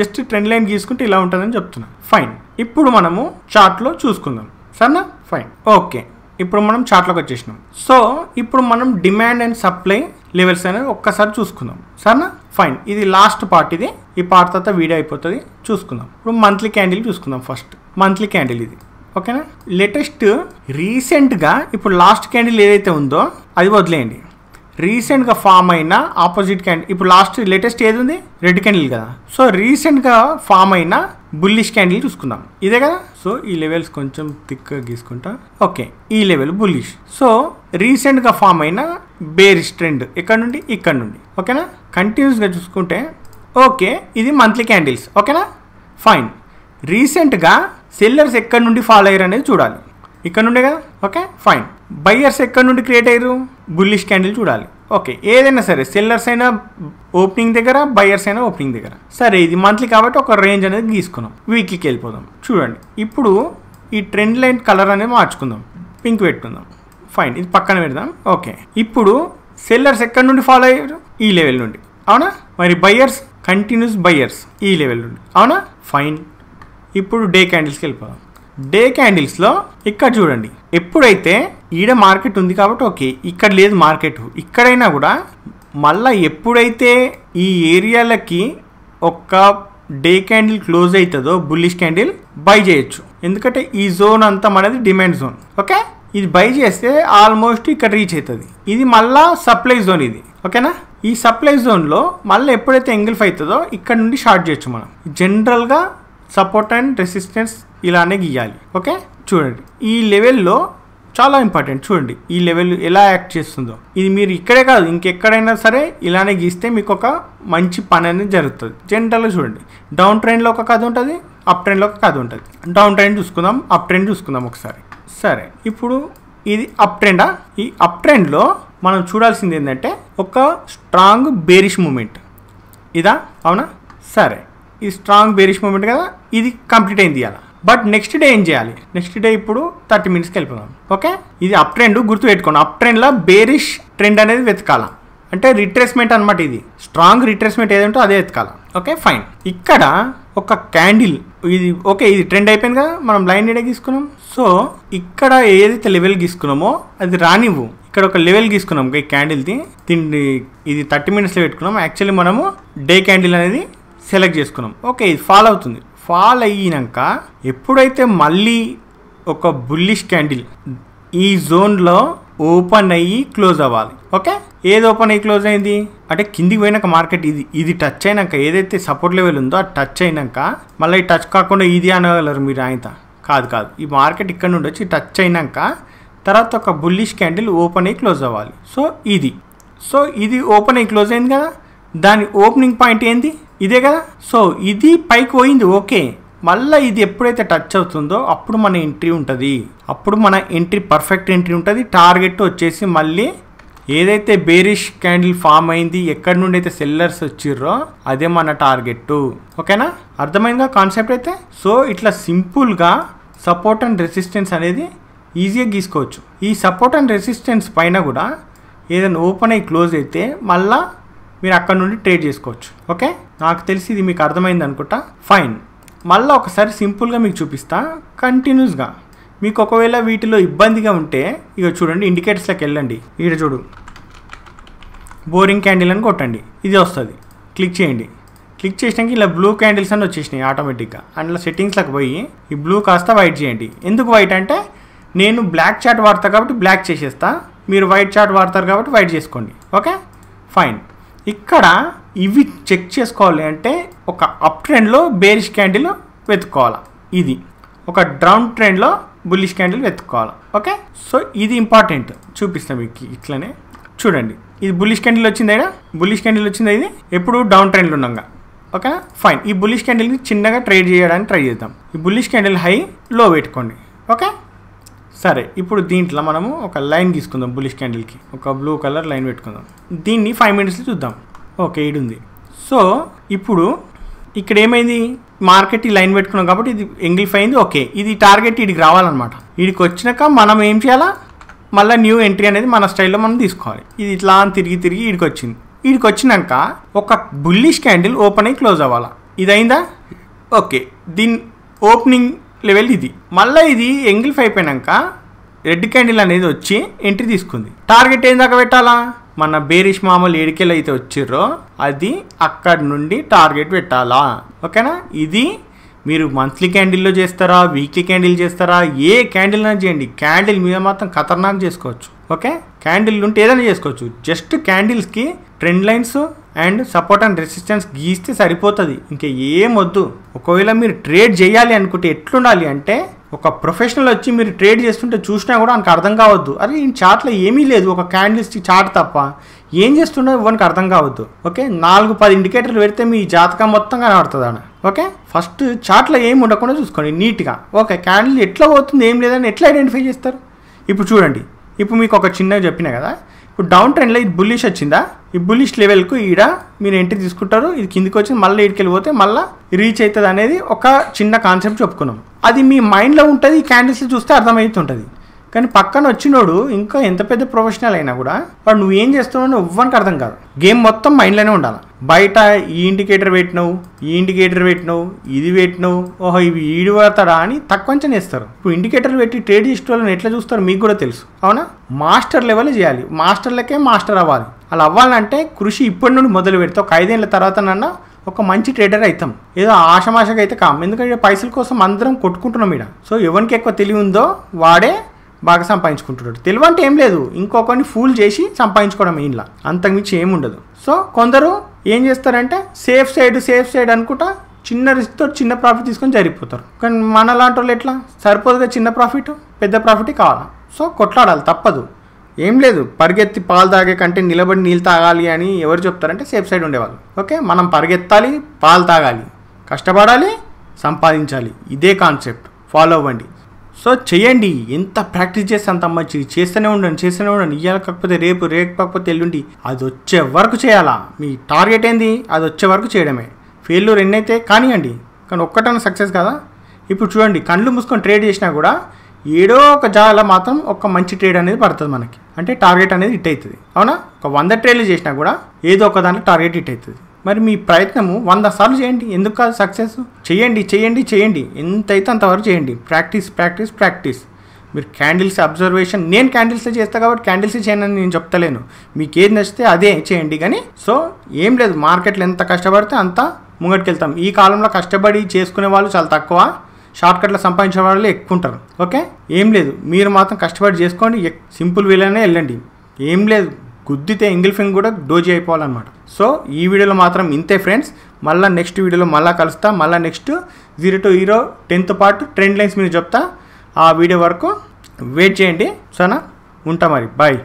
జస్ట్ ట్రెండ్ లైన్ తీసుకుంటే ఇలా ఉంటుందని చెప్తున్నాను ఫైన్ ఇప్పుడు మనము చార్ట్లో చూసుకుందాం సరేనా ఫైన్ ఓకే ఇప్పుడు మనం చార్ట్లోకి వచ్చేసినాం సో ఇప్పుడు మనం డిమాండ్ అండ్ సప్లై లెవెల్స్ అనేది ఒక్కసారి చూసుకుందాం సరేనా ఫైన్ ఇది లాస్ట్ పార్ట్ ఇది ఈ పార్ట్ తర్వాత వీడియో అయిపోతుంది చూసుకుందాం ఇప్పుడు మంత్లీ క్యాండిల్ చూసుకుందాం ఫస్ట్ మంత్లీ క్యాండిల్ ఇది ఓకేనా లేటెస్ట్ రీసెంట్గా ఇప్పుడు లాస్ట్ క్యాండిల్ ఏదైతే ఉందో అది వదిలేయండి రీసెంట్గా ఫామ్ అయిన ఆపోజిట్ క్యాండిల్ ఇప్పుడు లాస్ట్ లేటెస్ట్ ఏది ఉంది రెడ్ క్యాండిల్ కదా సో రీసెంట్గా ఫామ్ అయిన బుల్లిష్ క్యాండిల్ చూసుకుందాం ఇదే కదా సో ఈ లెవెల్స్ కొంచెం థిక్గా గీసుకుంటా ఓకే ఈ లెవెల్ బుల్లిష్ సో రీసెంట్గా ఫామ్ అయిన బేరిష్ ట్రెండ్ ఎక్కడ నుండి ఇక్కడ నుండి ఓకేనా కంటిన్యూస్గా చూసుకుంటే ఓకే ఇది మంత్లీ క్యాండిల్స్ ఓకేనా ఫైన్ రీసెంట్గా సెల్లర్స్ ఎక్కడి నుండి ఫాలో అయ్యారు అనేది చూడాలి ఇక్కడ నుండే కదా ఓకే ఫైన్ బయ్యర్స్ ఎక్కడ నుండి క్రియేట్ అయ్యారు బుల్లిష్ క్యాండిల్ చూడాలి ఓకే ఏదైనా సరే సెల్లర్స్ అయినా ఓపెనింగ్ దగ్గర బయ్యర్స్ అయినా ఓపెనింగ్ దగ్గర సరే ఇది మంత్లీ కాబట్టి ఒక రేంజ్ అనేది గీసుకున్నాం వీక్లీకి వెళ్ళిపోదాం చూడండి ఇప్పుడు ఈ ట్రెండ్ లైన్ కలర్ అనేది మార్చుకుందాం పింక్ పెట్టుకుందాం ఫైన్ ఇది పక్కన పెడదాం ఓకే ఇప్పుడు సెల్లర్స్ ఎక్కడి నుండి ఫాలో అయ్యారు ఈ లెవెల్ నుండి అవునా మరి బయ్యర్స్ కంటిన్యూస్ బయ్యర్స్ ఈ లెవెల్ నుండి అవునా ఫైన్ ఇప్పుడు డే క్యాండిల్స్కి వెళ్ళిపోదాం డే క్యాండిల్స్లో ఇక్కడ చూడండి ఎప్పుడైతే ఈడ మార్కెట్ ఉంది కాబట్టి ఓకే ఇక్కడ లేదు మార్కెట్ ఇక్కడైనా కూడా మళ్ళీ ఎప్పుడైతే ఈ ఏరియాలకి ఒక్క డే క్యాండిల్ క్లోజ్ అవుతుందో బుల్లిష్ క్యాండిల్ బై చేయొచ్చు ఎందుకంటే ఈ జోన్ అంతా మనది డిమాండ్ జోన్ ఓకే ఇది బై చేస్తే ఆల్మోస్ట్ ఇక్కడ రీచ్ అవుతుంది ఇది మళ్ళా సప్లై జోన్ ఇది ఓకేనా ఈ సప్లై జోన్లో మళ్ళీ ఎప్పుడైతే ఎంగిల్ఫ్ అవుతుందో ఇక్కడ నుండి షార్ట్ చేయొచ్చు మనం జనరల్గా సపోర్ట్ అండ్ రెసిస్టెన్స్ ఇలానే గీయాలి ఓకే చూడండి ఈ లెవెల్లో చాలా ఇంపార్టెంట్ చూడండి ఈ లెవెల్ ఎలా యాక్ట్ చేస్తుందో ఇది మీరు ఇక్కడే కాదు ఇంకెక్కడైనా సరే ఇలానే గీస్తే మీకు ఒక మంచి పని అనేది జరుగుతుంది జనరల్గా చూడండి డౌన్ ట్రైన్లో ఒక కథ ఉంటుంది అప్ ట్రైన్లో ఒక కథ ఉంటుంది డౌన్ ట్రైన్ చూసుకుందాం అప్ ట్రైన్ చూసుకుందాం ఒకసారి సరే ఇప్పుడు ఇది అప్ ట్రెండా ఈ అప్ ట్రెండ్లో మనం చూడాల్సింది ఏంటంటే ఒక స్ట్రాంగ్ బేరిష్ మూమెంట్ ఇదా అవునా సరే ఈ స్ట్రాంగ్ బేరిష్ మూమెంట్ కదా ఇది కంప్లీట్ అయింది అలా బట్ నెక్స్ట్ డే ఏం చేయాలి నెక్స్ట్ డే ఇప్పుడు థర్టీ మినిట్స్కి వెళ్ళిపోదాం ఓకే ఇది అప్ ట్రెండ్ గుర్తు పెట్టుకోండి అప్ ట్రెండ్లో బేరిష్ ట్రెండ్ అనేది వెతకాల అంటే రిట్రేస్మెంట్ అనమాట ఇది స్ట్రాంగ్ రిట్రేస్మెంట్ ఏదంటే అదే వెతకాల ఓకే ఫైన్ ఇక్కడ ఒక క్యాండిల్ ఇది ఓకే ఇది ట్రెండ్ అయిపోయింది కదా మనం లైన్ ఏడే తీసుకున్నాం సో ఇక్కడ ఏదైతే లెవెల్ గీసుకున్నామో అది రానివ్వు ఇక్కడ ఒక లెవెల్ గీసుకున్నాం ఈ క్యాండిల్ది తిండి ఇది థర్టీ మినిట్స్లో పెట్టుకున్నాం యాక్చువల్లీ మనము డే క్యాండిల్ అనేది సెలెక్ట్ చేసుకున్నాం ఓకే ఇది ఫాలో అవుతుంది ఫాల్ అయినాక ఎప్పుడైతే మళ్ళీ ఒక బుల్లిష్ క్యాండిల్ ఈ జోన్లో ఓపెన్ అయ్యి క్లోజ్ అవ్వాలి ఓకే ఏది ఓపెన్ అయ్యి క్లోజ్ అయింది అంటే కిందికి పోయినాక మార్కెట్ ఇది ఇది టచ్ అయినాక ఏదైతే సపోర్ట్ లెవెల్ ఉందో అది టచ్ అయినాక మళ్ళీ టచ్ కాకుండా ఇది అనగలరు మీరు ఆయన కాదు కాదు ఈ మార్కెట్ ఇక్కడ నుండి వచ్చి టచ్ అయినాక తర్వాత ఒక బుల్లిష్ క్యాండిల్ ఓపెన్ అయ్యి క్లోజ్ అవ్వాలి సో ఇది సో ఇది ఓపెన్ అయ్యి క్లోజ్ అయింది కదా దాని ఓపెనింగ్ పాయింట్ ఏంది ఇదే కదా సో ఇది పైకి పోయింది ఓకే మళ్ళీ ఇది ఎప్పుడైతే టచ్ అవుతుందో అప్పుడు మన ఎంట్రీ ఉంటుంది అప్పుడు మన ఎంట్రీ పర్ఫెక్ట్ ఎంట్రీ ఉంటుంది టార్గెట్ వచ్చేసి మళ్ళీ ఏదైతే బేరిష్ క్యాండిల్ ఫామ్ అయింది ఎక్కడి నుండి అయితే సెల్లర్స్ వచ్చిర్రో అదే మన టార్గెట్ ఓకేనా అర్థమైందిగా కాన్సెప్ట్ అయితే సో ఇట్లా సింపుల్గా సపోర్ట్ అండ్ రెసిస్టెన్స్ అనేది ఈజీగా గీసుకోవచ్చు ఈ సపోర్ట్ అండ్ రెసిస్టెన్స్ పైన కూడా ఏదైనా ఓపెన్ అయ్యి క్లోజ్ అయితే మళ్ళీ మీరు అక్కడ నుండి ట్రేడ్ చేసుకోవచ్చు ఓకే నాకు తెలిసి ఇది మీకు అర్థమైంది అనుకుంటా ఫైన్ మళ్ళీ ఒకసారి సింపుల్గా మీకు చూపిస్తా కంటిన్యూస్గా మీకు ఒకవేళ వీటిలో ఇబ్బందిగా ఉంటే ఇక చూడండి ఇండికేటర్స్లోకి వెళ్ళండి ఇక్కడ చూడు బోరింగ్ క్యాండిల్ అని కొట్టండి ఇది వస్తుంది క్లిక్ చేయండి క్లిక్ చేసినాక ఇలా బ్లూ క్యాండిల్స్ అని వచ్చేసినాయి ఆటోమేటిక్గా అందులో సెట్టింగ్స్లోకి పోయి ఈ బ్లూ కాస్త వైట్ చేయండి ఎందుకు వైట్ అంటే నేను బ్లాక్ చార్ట్ వాడతా కాబట్టి బ్లాక్ చేసేస్తా మీరు వైట్ చార్ట్ వాడతారు కాబట్టి వైట్ చేసుకోండి ఓకే ఫైన్ ఇక్కడ ఇవి చెక్ చేసుకోవాలి అంటే ఒక అప్ ట్రెండ్లో బేరిష్ క్యాండిల్ వెతుక్కోవాలి ఇది ఒక డౌన్ ట్రెండ్లో బుల్లిష్ క్యాండిల్ వెతుక్కోవాలి ఓకే సో ఇది ఇంపార్టెంట్ చూపిస్తాం మీకు ఇట్లనే చూడండి ఇది బుల్లిష్ క్యాండిల్ వచ్చింది అయినా బుల్లిష్ క్యాండిల్ వచ్చింది ఇది ఎప్పుడు డౌన్ ట్రెండ్లు ఉండగా ఓకే ఫైన్ ఈ బుల్లిష్ క్యాండిల్ని చిన్నగా ట్రేడ్ చేయడానికి ట్రై చేద్దాం ఈ బుల్లిష్ క్యాండిల్ హై లో పెట్టుకోండి ఓకే సరే ఇప్పుడు దీంట్లో మనము ఒక లైన్ తీసుకుందాం బులిష్ క్యాండిల్కి ఒక బ్లూ కలర్ లైన్ పెట్టుకుందాం దీన్ని ఫైవ్ మినిట్స్లో చూద్దాం ఓకే ఉంది సో ఇప్పుడు ఇక్కడ ఏమైంది మార్కెట్ ఈ లైన్ పెట్టుకున్నాం కాబట్టి ఇది ఎంగిల్ అయింది ఓకే ఇది టార్గెట్ ఇడికి రావాలన్నమాట ఇడికి వచ్చినాక మనం ఏం చేయాలా మళ్ళీ న్యూ ఎంట్రీ అనేది మన స్టైల్లో మనం తీసుకోవాలి ఇది ఇట్లా తిరిగి తిరిగి ఇడికి వచ్చింది ఇడికి వచ్చినాక ఒక బుల్లిష్ క్యాండిల్ ఓపెన్ అయ్యి క్లోజ్ అవ్వాలా ఇదైందా ఓకే దీని ఓపెనింగ్ లెవెల్ ఇది మళ్ళీ ఇది ఎంగిల్ఫ్ అయిపోయాక రెడ్ క్యాండిల్ అనేది వచ్చి ఎంట్రీ తీసుకుంది టార్గెట్ ఏం దాకా పెట్టాలా మన బేరిష్ మామూలు ఏడికెళ్ళి అయితే వచ్చిర్రో అది అక్కడి నుండి టార్గెట్ పెట్టాలా ఓకేనా ఇది మీరు మంత్లీ క్యాండిల్లో చేస్తారా వీక్లీ క్యాండిల్ చేస్తారా ఏ క్యాండిల్ అయినా చేయండి క్యాండిల్ మీద మాత్రం ఖతర్నాక్ చేసుకోవచ్చు ఓకే క్యాండిల్ ఉంటే ఏదైనా చేసుకోవచ్చు జస్ట్ క్యాండిల్స్కి trend lines and support and resistance గీస్తే సరిపోతుంది ఇంకా ఏం వద్దు ఒకవేళ మీరు ట్రేడ్ చేయాలి అనుకుంటే ఎట్లుండాలి అంటే ఒక ప్రొఫెషనల్ వచ్చి మీరు ట్రేడ్ చేస్తుంటే చూసినా కూడా మనకు అర్థం కావద్దు అరే ఈ చార్ట్లో ఏమీ లేదు ఒక క్యాండిల్స్టిక్ చార్ట్ తప్ప ఏం చేస్తుండో ఇవ్వనికి అర్థం కావద్దు ఓకే నాలుగు పది ఇండికేటర్లు పెడితే మీ జాతకం మొత్తం కనబడుతుంది ఓకే ఫస్ట్ చార్ట్లో ఏమి ఉండకుండా చూసుకోండి నీట్గా ఓకే క్యాండిల్ ఎట్లా పోతుంది ఏం లేదని ఎట్లా ఐడెంటిఫై చేస్తారు ఇప్పుడు చూడండి ఇప్పుడు మీకు ఒక చిన్నగా చెప్పినా కదా ఇప్పుడు డౌన్ ట్రెండ్లో ఇది బుల్లిష్ వచ్చిందా ఈ బుల్లిష్ లెవెల్కు ఈడ మీరు ఎంట్రీ తీసుకుంటారు ఇది కిందికి వచ్చి మళ్ళీ ఇక్కడికి వెళ్ళిపోతే మళ్ళీ రీచ్ అవుతుంది అనేది ఒక చిన్న కాన్సెప్ట్ చెప్పుకున్నాం అది మీ మైండ్లో ఉంటుంది ఈ క్యాండిల్స్ చూస్తే అర్థమవుతుంటుంది కానీ పక్కన వచ్చినోడు ఇంకా ఎంత పెద్ద ప్రొఫెషనల్ అయినా కూడా వాడు నువ్వేం చేస్తున్నావు ఇవ్వడానికి అర్థం కాదు గేమ్ మొత్తం మైండ్లోనే ఉండాలి బయట ఈ ఇండికేటర్ పెట్టినావు ఈ ఇండికేటర్ పెట్టినావు ఇది పెట్టినావు ఓహో ఇవి ఈడు పడతాడా అని తక్కువ వేస్తారు ఇప్పుడు ఇండికేటర్ పెట్టి ట్రేడ్ చేసే ఎట్లా చూస్తారు మీకు కూడా తెలుసు అవునా మాస్టర్ లెవెల్ చేయాలి మాస్టర్లకే మాస్టర్ అవ్వాలి అలా అవ్వాలంటే కృషి ఇప్పటి నుండి మొదలు పెడితే ఒక ఐదేళ్ళ తర్వాతనన్నా ఒక మంచి ట్రేడర్ అవుతాం ఏదో ఆశమాషగా అయితే కాం ఎందుకంటే పైసల కోసం అందరం కొట్టుకుంటున్నాం ఇక్కడ సో ఎవరికి ఎక్కువ తెలివి ఉందో వాడే బాగా సంపాదించుకుంటున్నాడు తెలివి అంటే ఏం లేదు ఇంకొకరిని ఫూల్ చేసి సంపాదించుకోవడం ఇంట్లో అంతకుమించి ఏముండదు సో కొందరు ఏం చేస్తారంటే సేఫ్ సైడ్ సేఫ్ సైడ్ అనుకుంటా చిన్న రిస్క్తో చిన్న ప్రాఫిట్ తీసుకొని జరిగిపోతారు కానీ మన లాంటి వాళ్ళు ఎట్లా సరిపోదుగా చిన్న ప్రాఫిట్ పెద్ద ప్రాఫిట్ కావాలి సో కొట్లాడాలి తప్పదు ఏం లేదు పరిగెత్తి పాలు తాగే కంటే నిలబడి నీళ్ళు తాగాలి అని ఎవరు చెప్తారంటే సేఫ్ సైడ్ ఉండేవాళ్ళు ఓకే మనం పరిగెత్తాలి పాలు తాగాలి కష్టపడాలి సంపాదించాలి ఇదే కాన్సెప్ట్ ఫాలో అవ్వండి సో చేయండి ఎంత ప్రాక్టీస్ చేస్తే అంత మంచిది చేస్తూనే ఉండండి చేస్తూనే ఉండండి ఇవాళ కాకపోతే రేపు రేపు కాకపోతే ఎల్లుండి అది వచ్చే వరకు చేయాలా మీ టార్గెట్ ఏంది అది వచ్చే వరకు చేయడమే ఫెయిల్యూర్ ఎన్నైతే కానివ్వండి కానీ ఒక్కటన్నా సక్సెస్ కదా ఇప్పుడు చూడండి కళ్ళు మూసుకొని ట్రేడ్ చేసినా కూడా ఏడో ఒక జాగాలో మాత్రం ఒక మంచి ట్రేడ్ అనేది పడుతుంది మనకి అంటే టార్గెట్ అనేది హిట్ అవుతుంది అవునా ఒక వంద ట్రేడ్లు చేసినా కూడా ఏదో ఒక దాంట్లో టార్గెట్ హిట్ అవుతుంది మరి మీ ప్రయత్నము వంద సార్లు చేయండి ఎందుకు కాదు సక్సెస్ చేయండి చేయండి చేయండి ఎంతైతే అంతవరకు చేయండి ప్రాక్టీస్ ప్రాక్టీస్ ప్రాక్టీస్ మీరు క్యాండిల్స్ అబ్జర్వేషన్ నేను క్యాండిల్సే చేస్తాను కాబట్టి క్యాండిల్సే చేయనని నేను చెప్తలేను మీకు ఏది నచ్చితే అదే చేయండి కానీ సో ఏం లేదు మార్కెట్లో ఎంత కష్టపడితే అంత ముంగటికెళ్తాం ఈ కాలంలో కష్టపడి చేసుకునే వాళ్ళు చాలా తక్కువ షార్ట్కట్లో సంపాదించే వాళ్ళు ఎక్కువ ఉంటారు ఓకే ఏం లేదు మీరు మాత్రం కష్టపడి చేసుకోండి సింపుల్ వీలైనా వెళ్ళండి ఏం లేదు గుద్దితే ఇంగిల్ ఫింగ్ కూడా డోజీ అయిపోవాలన్నమాట సో ఈ వీడియోలో మాత్రం ఇంతే ఫ్రెండ్స్ మళ్ళీ నెక్స్ట్ వీడియోలో మళ్ళీ కలుస్తా మళ్ళీ next zero to hero tenth part trend lines మీరు చెప్తా ఆ వీడియో వరకు వెయిట్ చేయండి సోనా ఉంటా మరి బాయ్